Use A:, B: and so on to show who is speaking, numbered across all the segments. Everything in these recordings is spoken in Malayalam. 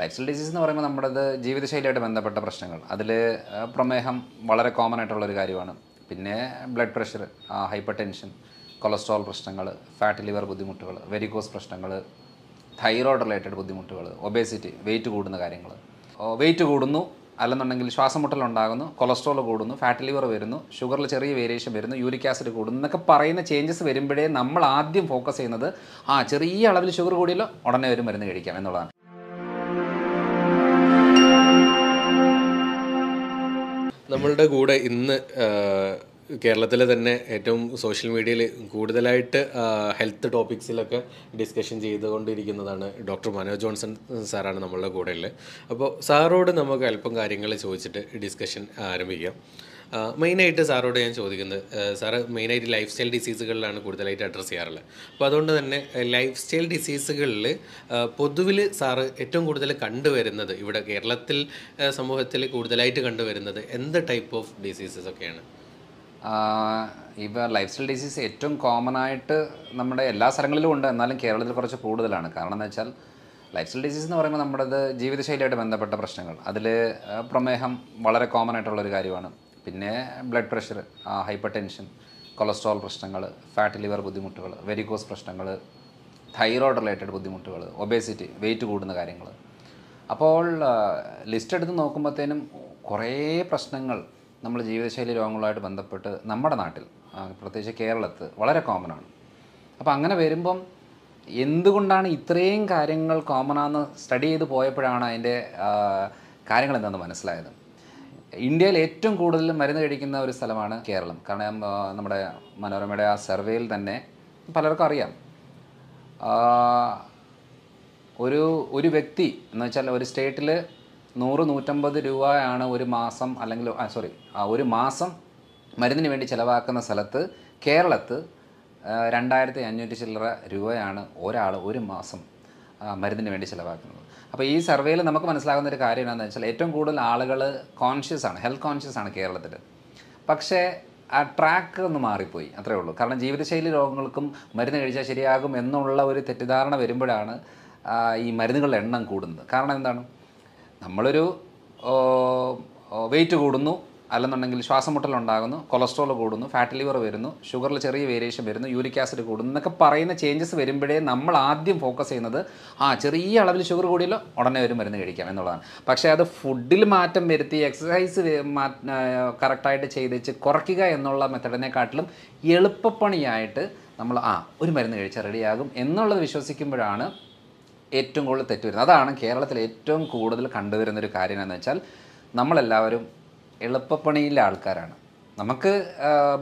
A: ലൈഫ് സ്റ്റൈൽ ഡിസീസ് എന്ന് പറയുമ്പോൾ നമ്മുടെ ജീവിതശൈലിയായിട്ട് ബന്ധപ്പെട്ട പ്രശ്നങ്ങൾ അതിൽ പ്രമേഹം വളരെ കോമൺ ആയിട്ടുള്ള ഒരു കാര്യമാണ് പിന്നെ blood pressure hypertension cholesterol പ്രശ്നങ്ങൾ ഫാറ്റ് ലിവർ ബുദ്ധിമുട്ടുകൾ വെരിക്കോസ് പ്രശ്നങ്ങൾ തൈറോയ്ഡ് റിലേറ്റഡ് ബുദ്ധിമുട്ടുകൾ ഒബേസിറ്റി വെയിറ്റ് കൂടുന്ന കാര്യങ്ങൾ വെയിറ്റ് കൂടുന്നു അല്ലെന്നുണ്ടെങ്കിൽ ശ്വാസം ഉണ്ടാകുന്നു കൊളസ്ട്രോൾ കൂടുന്നു ഫാറ്റ് ലിവർ വരുന്നു ഷുഗറിൽ ചെറിയ വേരിയേഷൻ വരുന്നു യൂരിക് ആസിഡ് കൂടുന്നു എന്നൊക്കെ പറയുന്ന ചേഞ്ചസ് വരുമ്പോഴേ നമ്മൾ ആദ്യം ഫോക്കസ് ചെയ്യുന്നത് ആ ചെറിയ അളവിൽ ഷുഗർ കൂടിയല്ലോ ഉടനെ ഒരു മരുന്ന് കഴിക്കാം എന്നുള്ളതാണ്
B: നമ്മളുടെ കൂടെ ഇന്ന് കേരളത്തിലെ തന്നെ ഏറ്റവും സോഷ്യൽ മീഡിയയിൽ കൂടുതലായിട്ട് ഹെൽത്ത് ടോപ്പിക്സിലൊക്കെ ഡിസ്കഷൻ ചെയ്തുകൊണ്ടിരിക്കുന്നതാണ് ഡോക്ടർ മനോജ് ജോൺസൺ സാറാണ് നമ്മളുടെ കൂടെയുള്ളത് അപ്പോൾ സാറോട് നമുക്ക് അല്പം കാര്യങ്ങൾ ചോദിച്ചിട്ട് ഡിസ്കഷൻ ആരംഭിക്കാം മെയിനായിട്ട് സാറോട് ഞാൻ ചോദിക്കുന്നത് സാറ് മെയിനായിട്ട് ലൈഫ് സ്റ്റൈൽ ഡിസീസുകളിലാണ് കൂടുതലായിട്ട് അഡ്രസ്സ് ചെയ്യാറുള്ളത് അപ്പോൾ അതുകൊണ്ട് തന്നെ ലൈഫ് സ്റ്റൈൽ ഡിസീസുകളിൽ പൊതുവിൽ സാറ് ഏറ്റവും കൂടുതൽ കണ്ടുവരുന്നത് ഇവിടെ കേരളത്തിൽ സമൂഹത്തിൽ കൂടുതലായിട്ട് കണ്ടുവരുന്നത് എന്ത് ടൈപ്പ് ഓഫ് ഡിസീസസ് ഒക്കെയാണ് ഇവ ലൈഫ് സ്റ്റൈൽ ഡിസീസ് ഏറ്റവും കോമൺ
A: ആയിട്ട് നമ്മുടെ എല്ലാ സ്ഥലങ്ങളിലും ഉണ്ട് എന്നാലും കേരളത്തിൽ കുറച്ച് കൂടുതലാണ് കാരണം എന്ന് വെച്ചാൽ ലൈഫ് സ്റ്റൈൽ ഡിസീസ് എന്ന് പറയുമ്പോൾ നമ്മുടേത് ജീവിതശൈലിയായിട്ട് ബന്ധപ്പെട്ട പ്രശ്നങ്ങൾ അതിൽ പ്രമേഹം വളരെ കോമൺ ആയിട്ടുള്ള ഒരു കാര്യമാണ് പിന്നെ blood pressure hypertension cholesterol പ്രശ്നങ്ങൾ ഫാറ്റ് ലിവർ ബുദ്ധിമുട്ടുകൾ വെരിക്കോസ് പ്രശ്നങ്ങൾ തൈറോയ്ഡ് റിലേറ്റഡ് ബുദ്ധിമുട്ടുകൾ ഒബേസിറ്റി വെയിറ്റ് കൂടുന്ന കാര്യങ്ങൾ അപ്പോൾ ലിസ്റ്റ് എടുത്ത് നോക്കുമ്പോഴത്തേനും കുറേ പ്രശ്നങ്ങൾ നമ്മൾ ജീവിതശൈലി രോഗങ്ങളുമായിട്ട് ബന്ധപ്പെട്ട് നമ്മുടെ നാട്ടിൽ പ്രത്യേകിച്ച് കേരളത്ത് വളരെ കോമൺ ആണ് അപ്പോൾ അങ്ങനെ വരുമ്പം എന്തുകൊണ്ടാണ് ഇത്രയും കാര്യങ്ങൾ കോമൺ ആണെന്ന് സ്റ്റഡി ചെയ്ത് പോയപ്പോഴാണ് അതിൻ്റെ കാര്യങ്ങൾ എന്താണെന്ന് മനസ്സിലായത് ഇന്ത്യയിൽ ഏറ്റവും കൂടുതൽ മരുന്ന് കഴിക്കുന്ന ഒരു സ്ഥലമാണ് കേരളം കാരണം നമ്മുടെ മനോരമയുടെ ആ സർവേയിൽ തന്നെ പലർക്കും അറിയാം ഒരു ഒരു വ്യക്തി എന്ന് വെച്ചാൽ ഒരു സ്റ്റേറ്റിൽ നൂറ് നൂറ്റമ്പത് രൂപയാണ് ഒരു മാസം അല്ലെങ്കിൽ സോറി ഒരു മാസം മരുന്നിന് വേണ്ടി ചിലവാക്കുന്ന സ്ഥലത്ത് കേരളത്ത് രണ്ടായിരത്തി അഞ്ഞൂറ്റി ചില്ലറ രൂപയാണ് ഒരാൾ ഒരു മാസം മരുന്നിന് വേണ്ടി ചിലവാക്കുന്നത് അപ്പോൾ ഈ സർവേയിൽ നമുക്ക് മനസ്സിലാകുന്ന ഒരു കാര്യം എന്താണെന്ന് വെച്ചാൽ ഏറ്റവും കൂടുതൽ ആളുകൾ കോൺഷ്യസ് ആണ് ഹെൽത്ത് കോൺഷ്യസ് ആണ് കേരളത്തിൽ പക്ഷേ ആ ട്രാക്ക് ഒന്ന് മാറിപ്പോയി അത്രേ ഉള്ളൂ കാരണം ജീവിതശൈലി രോഗങ്ങൾക്കും മരുന്ന് കഴിച്ചാൽ ശരിയാകും എന്നുള്ള ഒരു തെറ്റിദ്ധാരണ വരുമ്പോഴാണ് ഈ മരുന്നുകളുടെ എണ്ണം കൂടുന്നത് കാരണം എന്താണ് നമ്മളൊരു വെയിറ്റ് കൂടുന്നു അല്ലെന്നുണ്ടെങ്കിൽ ശ്വാസം ഉണ്ടാകുന്നു കൊളസ്ട്രോൾ കൂടുന്നു ഫാറ്റ് ലിവർ വരുന്നു ഷുഗറിൽ ചെറിയ വേരിയേഷൻ വരുന്നു യൂരിക് ആസിഡ് കൂടുന്നു എന്നൊക്കെ പറയുന്ന ചേഞ്ചസ് വരുമ്പോഴേ നമ്മൾ ആദ്യം ഫോക്കസ് ചെയ്യുന്നത് ആ ചെറിയ അളവിൽ ഷുഗർ കൂടിയല്ലോ ഉടനെ ഒരു മരുന്ന് കഴിക്കാം എന്നുള്ളതാണ് പക്ഷേ അത് ഫുഡിൽ മാറ്റം വരുത്തി എക്സസൈസ് കറക്റ്റായിട്ട് ചെയ്തിച്ച് കുറയ്ക്കുക എന്നുള്ള മെത്തഡിനെക്കാട്ടിലും എളുപ്പപ്പണിയായിട്ട് നമ്മൾ ആ ഒരു മരുന്ന് കഴിച്ചാൽ റെഡിയാകും എന്നുള്ളത് വിശ്വസിക്കുമ്പോഴാണ് ഏറ്റവും കൂടുതൽ തെറ്റ് വരുന്നത് അതാണ് കേരളത്തിൽ ഏറ്റവും കൂടുതൽ കണ്ടുവരുന്നൊരു കാര്യം എന്ന് വെച്ചാൽ നമ്മളെല്ലാവരും എളുപ്പപ്പണിയില്ല ആൾക്കാരാണ് നമുക്ക്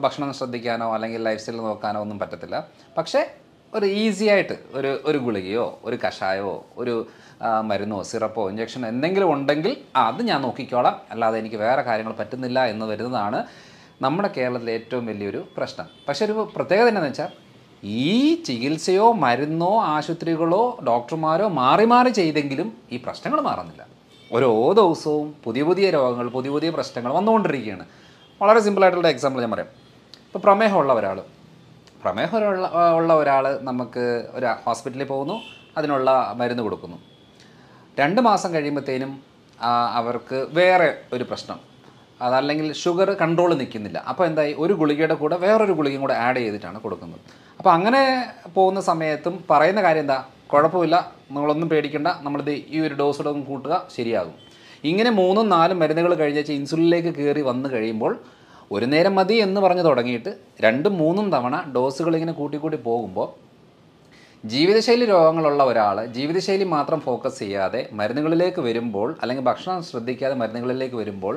A: ഭക്ഷണം ശ്രദ്ധിക്കാനോ അല്ലെങ്കിൽ ലൈഫ് സ്റ്റൈൽ നോക്കാനോ ഒന്നും പറ്റത്തില്ല പക്ഷേ ഒരു ഈസി ആയിട്ട് ഒരു ഒരു ഗുളികയോ ഒരു കഷായമോ ഒരു മരുന്നോ സിറപ്പോ ഇഞ്ചക്ഷനോ എന്തെങ്കിലും ഉണ്ടെങ്കിൽ അത് ഞാൻ നോക്കിക്കോളാം അല്ലാതെ എനിക്ക് വേറെ കാര്യങ്ങൾ പറ്റുന്നില്ല എന്ന് വരുന്നതാണ് നമ്മുടെ കേരളത്തിലെ ഏറ്റവും വലിയൊരു പ്രശ്നം പക്ഷെ ഒരു പ്രത്യേകത എന്താണെന്ന് വെച്ചാൽ ഈ ചികിത്സയോ മരുന്നോ ആശുപത്രികളോ ഡോക്ടർമാരോ മാറി മാറി ചെയ്തെങ്കിലും ഈ പ്രശ്നങ്ങൾ മാറുന്നില്ല ഓരോ ദിവസവും പുതിയ പുതിയ രോഗങ്ങൾ പുതിയ പുതിയ പ്രശ്നങ്ങൾ വന്നുകൊണ്ടിരിക്കുകയാണ് വളരെ സിമ്പിളായിട്ടുള്ള എക്സാമ്പിൾ ഞാൻ പറയാം ഇപ്പോൾ പ്രമേഹമുള്ള ഒരാൾ പ്രമേഹമുള്ള ഉള്ള ഒരാൾ നമുക്ക് ഒരു ഹോസ്പിറ്റലിൽ പോകുന്നു അതിനുള്ള മരുന്ന് കൊടുക്കുന്നു രണ്ട് മാസം കഴിയുമ്പോഴത്തേനും അവർക്ക് വേറെ ഒരു പ്രശ്നം അതല്ലെങ്കിൽ ഷുഗർ കൺട്രോൾ നിൽക്കുന്നില്ല അപ്പോൾ എന്തായി ഒരു ഗുളികയുടെ കൂടെ വേറൊരു ഗുളികയും കൂടെ ആഡ് ചെയ്തിട്ടാണ് കൊടുക്കുന്നത് അപ്പോൾ അങ്ങനെ പോകുന്ന സമയത്തും പറയുന്ന കാര്യം എന്താ കുഴപ്പമില്ല നമ്മളൊന്നും പേടിക്കേണ്ട നമ്മളിത് ഈ ഒരു ഡോസോടെ ഒന്ന് കൂട്ടുക ശരിയാകും ഇങ്ങനെ മൂന്നും നാലും മരുന്നുകൾ കഴിഞ്ഞാൽ ഇൻസുലിനിലേക്ക് കയറി വന്നു കഴിയുമ്പോൾ ഒരു നേരം മതി എന്ന് പറഞ്ഞു തുടങ്ങിയിട്ട് രണ്ടും മൂന്നും തവണ ഡോസുകൾ ഇങ്ങനെ കൂട്ടിക്കൂട്ടി പോകുമ്പോൾ ജീവിതശൈലി രോഗങ്ങളുള്ള ഒരാൾ ജീവിതശൈലി മാത്രം ഫോക്കസ് ചെയ്യാതെ മരുന്നുകളിലേക്ക് വരുമ്പോൾ അല്ലെങ്കിൽ ഭക്ഷണം ശ്രദ്ധിക്കാതെ മരുന്നുകളിലേക്ക് വരുമ്പോൾ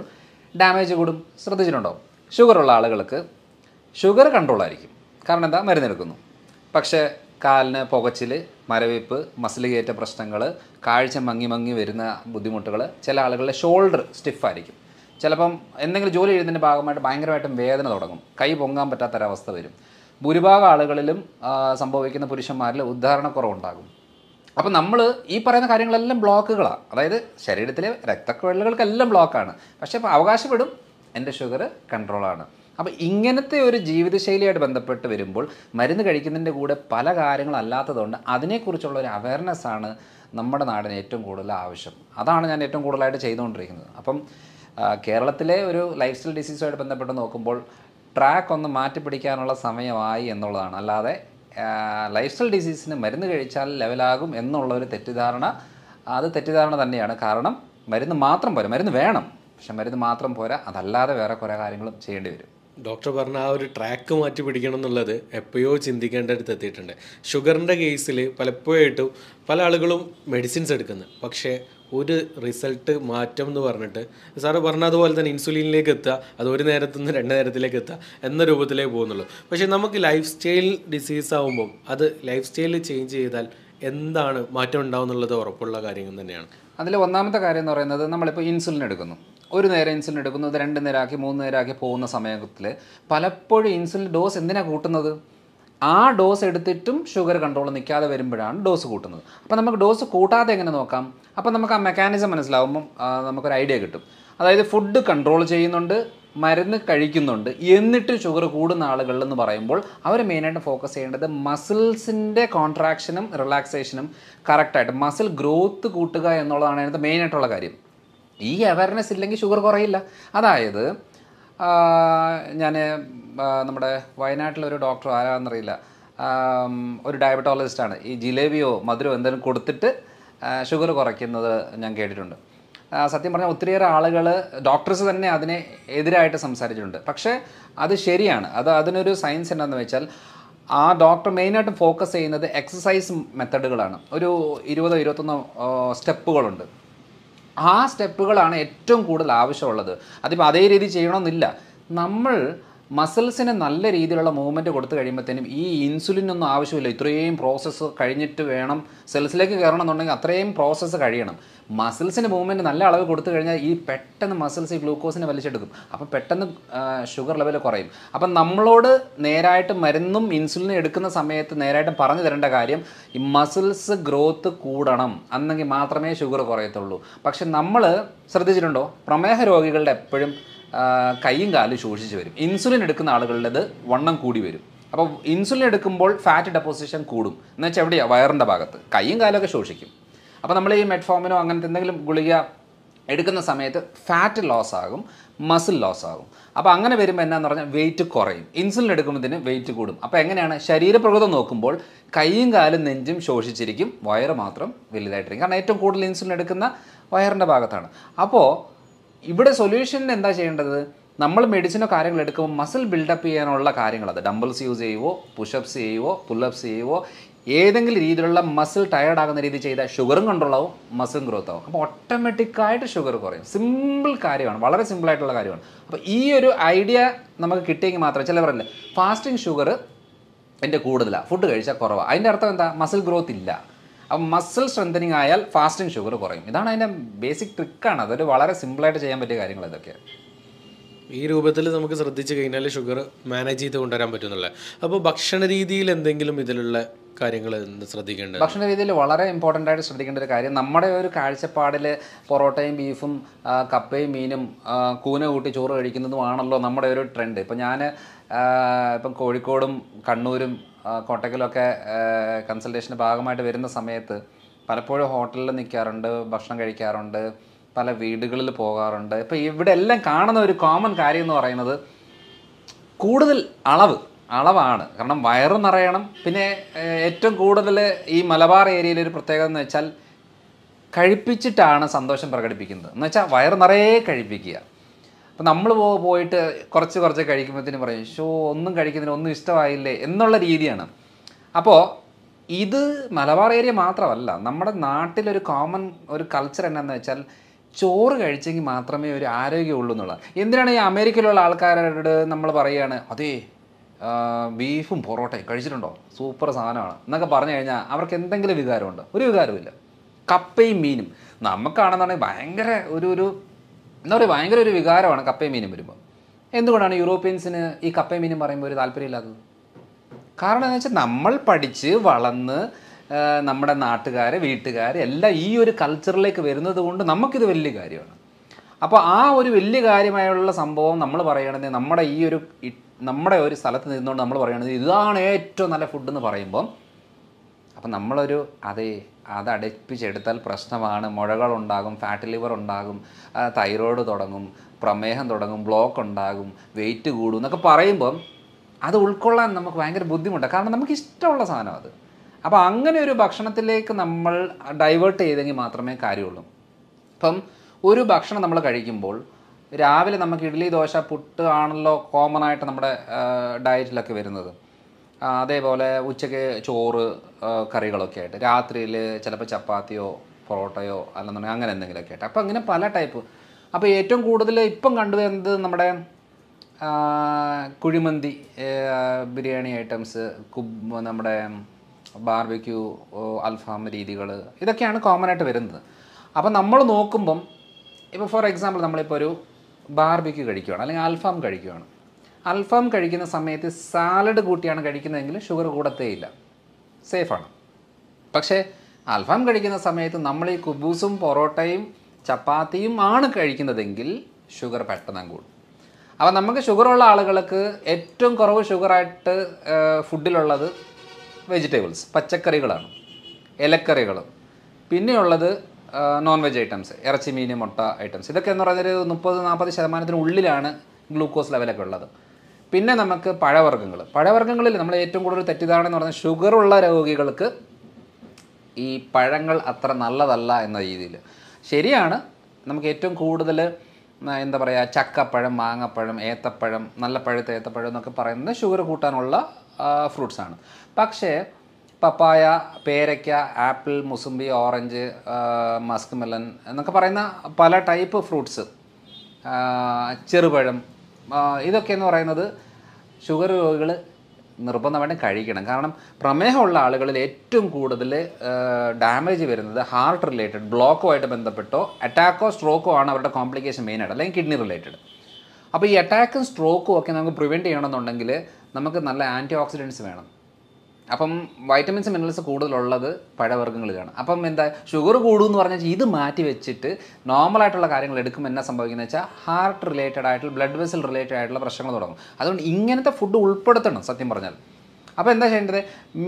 A: ഡാമേജ് കൂടും ശ്രദ്ധിച്ചിട്ടുണ്ടോ ഷുഗറുള്ള ആളുകൾക്ക് ഷുഗർ കൺട്രോൾ ആയിരിക്കും കാരണം എന്താ മരുന്നെടുക്കുന്നു പക്ഷേ കാലിന് പുകച്ചിൽ മരവിപ്പ് മസിൽ കയറ്റ പ്രശ്നങ്ങൾ കാഴ്ച മങ്ങി മങ്ങി വരുന്ന ബുദ്ധിമുട്ടുകൾ ചില ആളുകളുടെ ഷോൾഡർ സ്റ്റിഫായിരിക്കും ചിലപ്പം എന്തെങ്കിലും ജോലി ചെയ്യുന്നതിൻ്റെ ഭാഗമായിട്ട് ഭയങ്കരമായിട്ടും വേദന തുടങ്ങും കൈ പൊങ്ങാൻ പറ്റാത്തൊരവസ്ഥ വരും ഭൂരിഭാഗം ആളുകളിലും സംഭവിക്കുന്ന പുരുഷന്മാരിൽ ഉദ്ധാരണക്കുറവുണ്ടാകും അപ്പോൾ നമ്മൾ ഈ പറയുന്ന കാര്യങ്ങളെല്ലാം ബ്ലോക്കുകളാണ് അതായത് ശരീരത്തിലെ രക്തക്കുഴലുകൾക്കെല്ലാം ബ്ലോക്കാണ് പക്ഷേ അവകാശപ്പെടും എൻ്റെ ഷുഗർ കൺട്രോളാണ് അപ്പോൾ ഇങ്ങനത്തെ ഒരു ജീവിതശൈലിയായിട്ട് ബന്ധപ്പെട്ട് വരുമ്പോൾ മരുന്ന് കഴിക്കുന്നതിൻ്റെ കൂടെ പല കാര്യങ്ങളല്ലാത്തതുകൊണ്ട് അല്ലാത്തതുകൊണ്ട് അതിനെക്കുറിച്ചുള്ള ഒരു അവയർനെസ്സാണ് ആണ് നമ്മുടെ നാടിന് ഏറ്റവും കൂടുതൽ ആവശ്യം അതാണ് ഞാൻ ഏറ്റവും കൂടുതലായിട്ട് ചെയ്തുകൊണ്ടിരിക്കുന്നത് അപ്പം കേരളത്തിലെ ഒരു ലൈഫ് സ്റ്റൈൽ ഡിസീസുമായിട്ട് ബന്ധപ്പെട്ട് നോക്കുമ്പോൾ ട്രാക്ക് ഒന്ന് മാറ്റി പിടിക്കാനുള്ള സമയമായി എന്നുള്ളതാണ് അല്ലാതെ ലൈഫ് സ്റ്റൈൽ ഡിസീസിന് മരുന്ന് കഴിച്ചാൽ ലെവലാകും എന്നുള്ള ഒരു തെറ്റിദ്ധാരണ അത് തെറ്റിദ്ധാരണ തന്നെയാണ് കാരണം മരുന്ന് മാത്രം പോരാ മരുന്ന് വേണം പക്ഷെ മരുന്ന് മാത്രം പോരാ അതല്ലാതെ വേറെ കുറേ
B: കാര്യങ്ങളും ചെയ്യേണ്ടി വരും ഡോക്ടർ പറഞ്ഞ ആ ഒരു ട്രാക്ക് മാറ്റി പിടിക്കണം എന്നുള്ളത് എപ്പോഴോ ചിന്തിക്കേണ്ടടുത്ത് എത്തിയിട്ടുണ്ട് ഷുഗറിൻ്റെ കേസിൽ പലപ്പോഴായിട്ടും പല ആളുകളും മെഡിസിൻസ് എടുക്കുന്നു പക്ഷേ ഒരു റിസൾട്ട് മാറ്റം എന്ന് പറഞ്ഞിട്ട് സാറ് പറഞ്ഞതുപോലെ തന്നെ ഇൻസുലിനിലേക്ക് എത്തുക അത് ഒരു നേരത്തു നിന്ന് രണ്ട് നേരത്തിലേക്ക് എത്തുക എന്ന രൂപത്തിലേക്ക് പോകുന്നുള്ളൂ പക്ഷേ നമുക്ക് ലൈഫ് സ്റ്റൈൽ ഡിസീസ് ആകുമ്പോൾ അത് ലൈഫ് സ്റ്റൈൽ ചേഞ്ച് ചെയ്താൽ എന്താണ് മാറ്റം ഉണ്ടാവുന്നുള്ളത് ഉറപ്പുള്ള കാര്യങ്ങൾ തന്നെയാണ്
A: അതിൽ ഒന്നാമത്തെ കാര്യം എന്ന് പറയുന്നത് നമ്മളിപ്പോൾ ഇൻസുലിൻ എടുക്കുന്നു ഒരു നേരം ഇൻസുലിൻ എടുക്കുന്നത് രണ്ട് നേരമാക്കി മൂന്ന് നേരമാക്കി പോകുന്ന സമയത്തിൽ പലപ്പോഴും ഇൻസുലിൻ ഡോസ് എന്തിനാണ് കൂട്ടുന്നത് ആ ഡോസ് എടുത്തിട്ടും ഷുഗർ കൺട്രോൾ നിൽക്കാതെ വരുമ്പോഴാണ് ഡോസ് കൂട്ടുന്നത് അപ്പോൾ നമുക്ക് ഡോസ് കൂട്ടാതെ എങ്ങനെ നോക്കാം അപ്പോൾ നമുക്ക് ആ മെക്കാനിസം മനസ്സിലാവുമ്പം നമുക്കൊരു ഐഡിയ കിട്ടും അതായത് ഫുഡ് കൺട്രോൾ ചെയ്യുന്നുണ്ട് മരുന്ന് കഴിക്കുന്നുണ്ട് എന്നിട്ട് ഷുഗർ കൂടുന്ന ആളുകളെന്ന് പറയുമ്പോൾ അവർ മെയിനായിട്ട് ഫോക്കസ് ചെയ്യേണ്ടത് മസിൽസിൻ്റെ കോൺട്രാക്ഷനും റിലാക്സേഷനും കറക്റ്റായിട്ട് മസിൽ ഗ്രോത്ത് കൂട്ടുക എന്നുള്ളതാണ് അതിനകത്ത് മെയിനായിട്ടുള്ള കാര്യം ഈ അവയർനെസ് ഇല്ലെങ്കിൽ ഷുഗർ കുറയില്ല അതായത് ഞാൻ നമ്മുടെ വയനാട്ടിലൊരു ഡോക്ടർ ആരാന്നറിയില്ല ഒരു ഡയബറ്റോളജിസ്റ്റാണ് ഈ ജിലേബിയോ മധുരമോ എന്തെങ്കിലും കൊടുത്തിട്ട് ഷുഗർ കുറയ്ക്കുന്നത് ഞാൻ കേട്ടിട്ടുണ്ട് സത്യം പറഞ്ഞാൽ ഒത്തിരിയേറെ ആളുകൾ ഡോക്ടേഴ്സ് തന്നെ അതിനെ എതിരായിട്ട് സംസാരിച്ചിട്ടുണ്ട് പക്ഷേ അത് ശരിയാണ് അത് അതിനൊരു സയൻസ് എന്താണെന്ന് വെച്ചാൽ ആ ഡോക്ടർ മെയിനായിട്ട് ഫോക്കസ് ചെയ്യുന്നത് എക്സസൈസ് മെത്തഡുകളാണ് ഒരു ഇരുപതോ ഇരുപത്തൊന്നോ സ്റ്റെപ്പുകളുണ്ട് ആ സ്റ്റെപ്പുകളാണ് ഏറ്റവും കൂടുതൽ ആവശ്യമുള്ളത് അതിപ്പോൾ അതേ രീതി ചെയ്യണമെന്നില്ല നമ്മൾ മസിൽസിന് നല്ല രീതിയിലുള്ള മൂവ്മെൻറ്റ് കൊടുത്തു കഴിയുമ്പോഴത്തേനും ഈ ഇൻസുലിൻ ഒന്നും ആവശ്യമില്ല ഇത്രയും പ്രോസസ്സ് കഴിഞ്ഞിട്ട് വേണം സെൽസിലേക്ക് കയറണം എന്നുണ്ടെങ്കിൽ അത്രയും പ്രോസസ്സ് കഴിയണം മസിൽസിന് മൂവ്മെൻറ്റ് നല്ല അളവ് കൊടുത്തു കഴിഞ്ഞാൽ ഈ പെട്ടെന്ന് മസിൽസ് ഈ ഗ്ലൂക്കോസിനെ വലിച്ചെടുക്കും അപ്പം പെട്ടെന്ന് ഷുഗർ ലെവൽ കുറയും അപ്പം നമ്മളോട് നേരായിട്ട് മരുന്നും ഇൻസുലിനും എടുക്കുന്ന സമയത്ത് നേരായിട്ട് പറഞ്ഞു തരേണ്ട കാര്യം ഈ മസിൽസ് ഗ്രോത്ത് കൂടണം എന്നെങ്കിൽ മാത്രമേ ഷുഗർ കുറയത്തുള്ളൂ പക്ഷെ നമ്മൾ ശ്രദ്ധിച്ചിട്ടുണ്ടോ പ്രമേഹ രോഗികളുടെ എപ്പോഴും കൈയും കാലും ശോഷിച്ച് വരും ഇൻസുലിൻ എടുക്കുന്ന ആളുകളുടേത് വണ്ണം കൂടി വരും അപ്പോൾ ഇൻസുലിൻ എടുക്കുമ്പോൾ ഫാറ്റ് ഡെപ്പോസിഷൻ കൂടും എന്ന് വെച്ചാൽ എവിടെയാണ് വയറിൻ്റെ ഭാഗത്ത് കൈയും കാലൊക്കെ ശോഷിക്കും അപ്പോൾ നമ്മൾ ഈ മെറ്റ്ഫോമിനോ അങ്ങനത്തെ എന്തെങ്കിലും ഗുളിക എടുക്കുന്ന സമയത്ത് ഫാറ്റ് ലോസ് ആകും മസിൽ ലോസ് ആകും അപ്പോൾ അങ്ങനെ വരുമ്പോൾ എന്നാന്ന് പറഞ്ഞാൽ വെയിറ്റ് കുറയും ഇൻസുലിൻ എടുക്കുമ്പോഴത്തേന് വെയിറ്റ് കൂടും അപ്പോൾ എങ്ങനെയാണ് ശരീരപ്രകൃതം നോക്കുമ്പോൾ കൈയും കാലും നെഞ്ചും ശോഷിച്ചിരിക്കും വയറ് മാത്രം വലുതായിട്ടിരിക്കും കാരണം ഏറ്റവും കൂടുതൽ ഇൻസുലിൻ എടുക്കുന്ന വയറിൻ്റെ ഭാഗത്താണ് അപ്പോൾ ഇവിടെ സൊല്യൂഷനിൽ എന്താ ചെയ്യേണ്ടത് നമ്മൾ മെഡിസിനോ കാര്യങ്ങൾ എടുക്കുമ്പോൾ മസിൽ ബിൽഡപ്പ് ചെയ്യാനുള്ള കാര്യങ്ങൾ അത് ഡംബിൾസ് യൂസ് ചെയ്യുവോ പുഷപ്സ് ചെയ്യുവോ പുല്ലപ്സ് ചെയ്യുവോ ഏതെങ്കിലും രീതിയിലുള്ള മസിൽ ടയേർഡ് ആകുന്ന രീതി ചെയ്താൽ ഷുഗറും കൺട്രോൾ ആവും മസിലും ഗ്രോത്ത് ആവും അപ്പോൾ ഓട്ടോമാറ്റിക്കായിട്ട് ഷുഗർ കുറയും സിമ്പിൾ കാര്യമാണ് വളരെ സിമ്പിളായിട്ടുള്ള കാര്യമാണ് അപ്പോൾ ഈ ഒരു ഐഡിയ നമുക്ക് കിട്ടിയെങ്കിൽ മാത്രമേ ചിലവരല്ല ഫാസ്റ്റിംഗ് ഷുഗർ എൻ്റെ കൂടുതലാണ് ഫുഡ് കഴിച്ചാൽ കുറവാണ് അതിൻ്റെ അർത്ഥം എന്താ മസിൽ ഗ്രോത്ത് ഇല്ല അപ്പം മസിൽ സ്ട്രെങ്തനിങ് ആയാൽ ഫാസ്റ്റിംഗ് ഷുഗർ കുറയും ഇതാണ്
B: അതിൻ്റെ ബേസിക് ട്രിക്കാണ് അതൊരു വളരെ സിമ്പിളായിട്ട് ചെയ്യാൻ പറ്റിയ കാര്യങ്ങൾ ഇതൊക്കെ ഈ രൂപത്തിൽ നമുക്ക് ശ്രദ്ധിച്ചു കഴിഞ്ഞാൽ ഷുഗർ മാനേജ് ചെയ്ത് കൊണ്ടുവരാൻ പറ്റുന്നുള്ള അപ്പോൾ ഭക്ഷണ രീതിയിൽ എന്തെങ്കിലും ഇതിലുള്ള കാര്യങ്ങൾ ശ്രദ്ധിക്കേണ്ടത് ഭക്ഷണ
A: രീതിയിൽ വളരെ ഇമ്പോർട്ടൻ്റ് ആയിട്ട് ശ്രദ്ധിക്കേണ്ട ഒരു കാര്യം നമ്മുടെ ഒരു കാഴ്ചപ്പാടിൽ പൊറോട്ടയും ബീഫും കപ്പയും മീനും കൂന കൂട്ടി ചോറ് കഴിക്കുന്നതുമാണല്ലോ നമ്മുടെ ഒരു ട്രെൻഡ് ഇപ്പം ഞാൻ ഇപ്പം കോഴിക്കോടും കണ്ണൂരും കോട്ടയ്ക്കലൊക്കെ കൺസൾട്ടേഷൻ്റെ ഭാഗമായിട്ട് വരുന്ന സമയത്ത് പലപ്പോഴും ഹോട്ടലിൽ നിൽക്കാറുണ്ട് ഭക്ഷണം കഴിക്കാറുണ്ട് പല വീടുകളിൽ പോകാറുണ്ട് ഇപ്പോൾ ഇവിടെ എല്ലാം കാണുന്ന ഒരു കോമൺ കാര്യം എന്ന് പറയുന്നത് കൂടുതൽ അളവ് അളവാണ് കാരണം വയറ് നിറയണം പിന്നെ ഏറ്റവും കൂടുതൽ ഈ മലബാർ ഏരിയയിൽ ഒരു പ്രത്യേകത എന്ന് വെച്ചാൽ കഴിപ്പിച്ചിട്ടാണ് സന്തോഷം പ്രകടിപ്പിക്കുന്നത് എന്ന് വെച്ചാൽ വയറ് നിറയെ കഴിപ്പിക്കുക അപ്പം നമ്മൾ പോയിട്ട് കുറച്ച് കുറച്ച് കഴിക്കുമ്പോഴത്തേന് പറയും ഷോ ഒന്നും കഴിക്കുന്നതിന് ഒന്നും ഇഷ്ടമായില്ലേ എന്നുള്ള രീതിയാണ് അപ്പോൾ ഇത് മലബാർ ഏരിയ മാത്രമല്ല നമ്മുടെ നാട്ടിലൊരു കോമൺ ഒരു കൾച്ചർ എന്നാന്ന് വെച്ചാൽ ചോറ് കഴിച്ചെങ്കിൽ മാത്രമേ ഒരു ആരോഗ്യമുള്ളൂ എന്നുള്ളത് എന്തിനാണ് ഈ അമേരിക്കയിലുള്ള ആൾക്കാരോട് നമ്മൾ പറയുകയാണ് അതേ ബീഫും പൊറോട്ടയും കഴിച്ചിട്ടുണ്ടോ സൂപ്പർ സാധനമാണ് എന്നൊക്കെ പറഞ്ഞു കഴിഞ്ഞാൽ അവർക്ക് എന്തെങ്കിലും വികാരമുണ്ട് ഒരു വികാരമില്ല കപ്പയും മീനും നമുക്കാണെന്നുണ്ടെങ്കിൽ ഭയങ്കര ഒരു ഒരു എന്താ പറയുക ഭയങ്കര ഒരു വികാരമാണ് കപ്പയും മീനും വരുമ്പോൾ എന്തുകൊണ്ടാണ് യൂറോപ്യൻസിന് ഈ കപ്പയും മീനും പറയുമ്പോൾ ഒരു താല്പര്യമില്ലാത്തത് കാരണം എന്ന് വെച്ചാൽ നമ്മൾ പഠിച്ച് വളർന്ന് നമ്മുടെ നാട്ടുകാർ വീട്ടുകാർ എല്ലാം ഈ ഒരു കൾച്ചറിലേക്ക് വരുന്നത് കൊണ്ട് നമുക്കിത് വലിയ കാര്യമാണ് അപ്പോൾ ആ ഒരു വലിയ കാര്യമായുള്ള സംഭവം നമ്മൾ പറയണത് നമ്മുടെ ഈ ഒരു നമ്മുടെ ഒരു സ്ഥലത്ത് നിന്നുകൊണ്ട് നമ്മൾ പറയണത് ഇതാണ് ഏറ്റവും നല്ല ഫുഡ് എന്ന് പറയുമ്പം അപ്പം നമ്മളൊരു അതേ അത് അടപ്പിച്ചെടുത്താൽ പ്രശ്നമാണ് മുഴകളുണ്ടാകും ഫാറ്റ് ലിവർ ഉണ്ടാകും തൈറോയ്ഡ് തുടങ്ങും പ്രമേഹം തുടങ്ങും ബ്ലോക്ക് ഉണ്ടാകും വെയിറ്റ് കൂടും എന്നൊക്കെ പറയുമ്പം അത് ഉൾക്കൊള്ളാൻ നമുക്ക് ഭയങ്കര ബുദ്ധിമുട്ടാണ് കാരണം നമുക്ക് ഇഷ്ടമുള്ള സാധനം അത് അപ്പോൾ അങ്ങനെ ഒരു ഭക്ഷണത്തിലേക്ക് നമ്മൾ ഡൈവേർട്ട് ചെയ്തെങ്കിൽ മാത്രമേ കാര്യമുള്ളൂ ഇപ്പം ഒരു ഭക്ഷണം നമ്മൾ കഴിക്കുമ്പോൾ രാവിലെ നമുക്ക് ഇഡ്ഡലി ദോശ പുട്ട് ആണല്ലോ കോമൺ ആയിട്ട് നമ്മുടെ ഡയറ്റിലൊക്കെ വരുന്നത് അതേപോലെ ഉച്ചയ്ക്ക് ചോറ് കറികളൊക്കെ ആയിട്ട് രാത്രിയിൽ ചിലപ്പോൾ ചപ്പാത്തിയോ പൊറോട്ടയോ അല്ലെന്നുണ്ടെങ്കിൽ അങ്ങനെ എന്തെങ്കിലുമൊക്കെ ആയിട്ട് അപ്പോൾ അങ്ങനെ പല ടൈപ്പ് അപ്പോൾ ഏറ്റവും കൂടുതൽ ഇപ്പം കണ്ടുവരുന്നത് നമ്മുടെ കുഴിമന്തി ബിരിയാണി ഐറ്റംസ് കുബ് നമ്മുടെ ബാർബിക്യൂ അൽഫാം രീതികൾ ഇതൊക്കെയാണ് കോമൺ ആയിട്ട് വരുന്നത് അപ്പം നമ്മൾ നോക്കുമ്പം ഇപ്പോൾ ഫോർ എക്സാമ്പിൾ നമ്മളിപ്പോൾ ഒരു ബാർബിക്യൂ കഴിക്കുകയാണ് അല്ലെങ്കിൽ അൽഫാം കഴിക്കുകയാണ് അൽഫാം കഴിക്കുന്ന സമയത്ത് സാലഡ് കൂട്ടിയാണ് കഴിക്കുന്നതെങ്കിൽ ഷുഗർ കൂടത്തേയില്ല സേഫാണ് പക്ഷേ അൽഫാം കഴിക്കുന്ന സമയത്ത് നമ്മൾ ഈ കുബൂസും പൊറോട്ടയും ചപ്പാത്തിയും ആണ് കഴിക്കുന്നതെങ്കിൽ ഷുഗർ പെട്ടെന്ന് കൂടും അപ്പോൾ നമുക്ക് ഷുഗറുള്ള ആളുകൾക്ക് ഏറ്റവും കുറവ് ഷുഗറായിട്ട് ഫുഡിലുള്ളത് വെജിറ്റബിൾസ് പച്ചക്കറികളാണ് ഇലക്കറികൾ പിന്നെയുള്ളത് നോൺ വെജ് ഐറ്റംസ് ഇറച്ചി മീൻ മുട്ട ഐറ്റംസ് ഇതൊക്കെ എന്ന് പറഞ്ഞൊരു മുപ്പത് നാൽപ്പത് ശതമാനത്തിനുള്ളിലാണ് ഉള്ളിലാണ് ഗ്ലൂക്കോസ് ലെവലൊക്കെ ഉള്ളത് പിന്നെ നമുക്ക് പഴവർഗ്ഗങ്ങൾ പഴവർഗ്ഗങ്ങളിൽ നമ്മൾ ഏറ്റവും കൂടുതൽ തെറ്റിദ്ധാരണ എന്ന് പറഞ്ഞാൽ ഷുഗർ ഉള്ള രോഗികൾക്ക് ഈ പഴങ്ങൾ അത്ര നല്ലതല്ല എന്ന രീതിയിൽ ശരിയാണ് നമുക്ക് ഏറ്റവും കൂടുതൽ എന്താ പറയുക ചക്കപ്പഴം മാങ്ങപ്പഴം ഏത്തപ്പഴം നല്ല പഴുത്ത ഏത്തപ്പഴം എന്നൊക്കെ പറയുന്നത് ഷുഗർ കൂട്ടാനുള്ള ഫ്രൂട്ട്സാണ് പക്ഷേ പപ്പായ പേരയ്ക്ക ആപ്പിൾ മുസംബി ഓറഞ്ച് മസ്ക് മെലൻ എന്നൊക്കെ പറയുന്ന പല ടൈപ്പ് ഫ്രൂട്ട്സ് ചെറുപഴം ഇതൊക്കെ എന്ന് പറയുന്നത് ഷുഗർ രോഗികൾ നിർബന്ധമായിട്ടും കഴിക്കണം കാരണം പ്രമേഹമുള്ള ആളുകളിൽ ഏറ്റവും കൂടുതൽ ഡാമേജ് വരുന്നത് ഹാർട്ട് റിലേറ്റഡ് ആയിട്ട് ബന്ധപ്പെട്ടോ അറ്റാക്കോ സ്ട്രോക്കോ ആണ് അവരുടെ കോംപ്ലിക്കേഷൻ മെയിനായിട്ട് അല്ലെങ്കിൽ കിഡ്നി റിലേറ്റഡ് അപ്പോൾ ഈ അറ്റാക്കും സ്ട്രോക്കും ഒക്കെ നമുക്ക് പ്രിവെൻറ്റ് ചെയ്യണമെന്നുണ്ടെങ്കിൽ നമുക്ക് നല്ല ആൻറ്റി ഓക്സിഡൻസ് വേണം അപ്പം വൈറ്റമിൻസ് മിനറൽസ് കൂടുതലുള്ളത് പഴവർഗ്ഗങ്ങളിലാണ് അപ്പം എന്താ ഷുഗർ കൂടുമെന്ന് പറഞ്ഞാൽ ഇത് മാറ്റി വെച്ചിട്ട് നോർമലായിട്ടുള്ള കാര്യങ്ങൾ എടുക്കുമ്പോൾ എന്നാ സംഭവിക്കുന്നത് വെച്ചാൽ ഹാർട്ട് റിലേറ്റഡ് ആയിട്ടുള്ള ബ്ലഡ് വെസൽ റിലേറ്റഡ് ആയിട്ടുള്ള പ്രശ്നങ്ങൾ തുടങ്ങും അതുകൊണ്ട് ഇങ്ങനത്തെ ഫുഡ് ഉൾപ്പെടുത്തണം സത്യം പറഞ്ഞാൽ അപ്പോൾ എന്താ ചെയ്യേണ്ടത്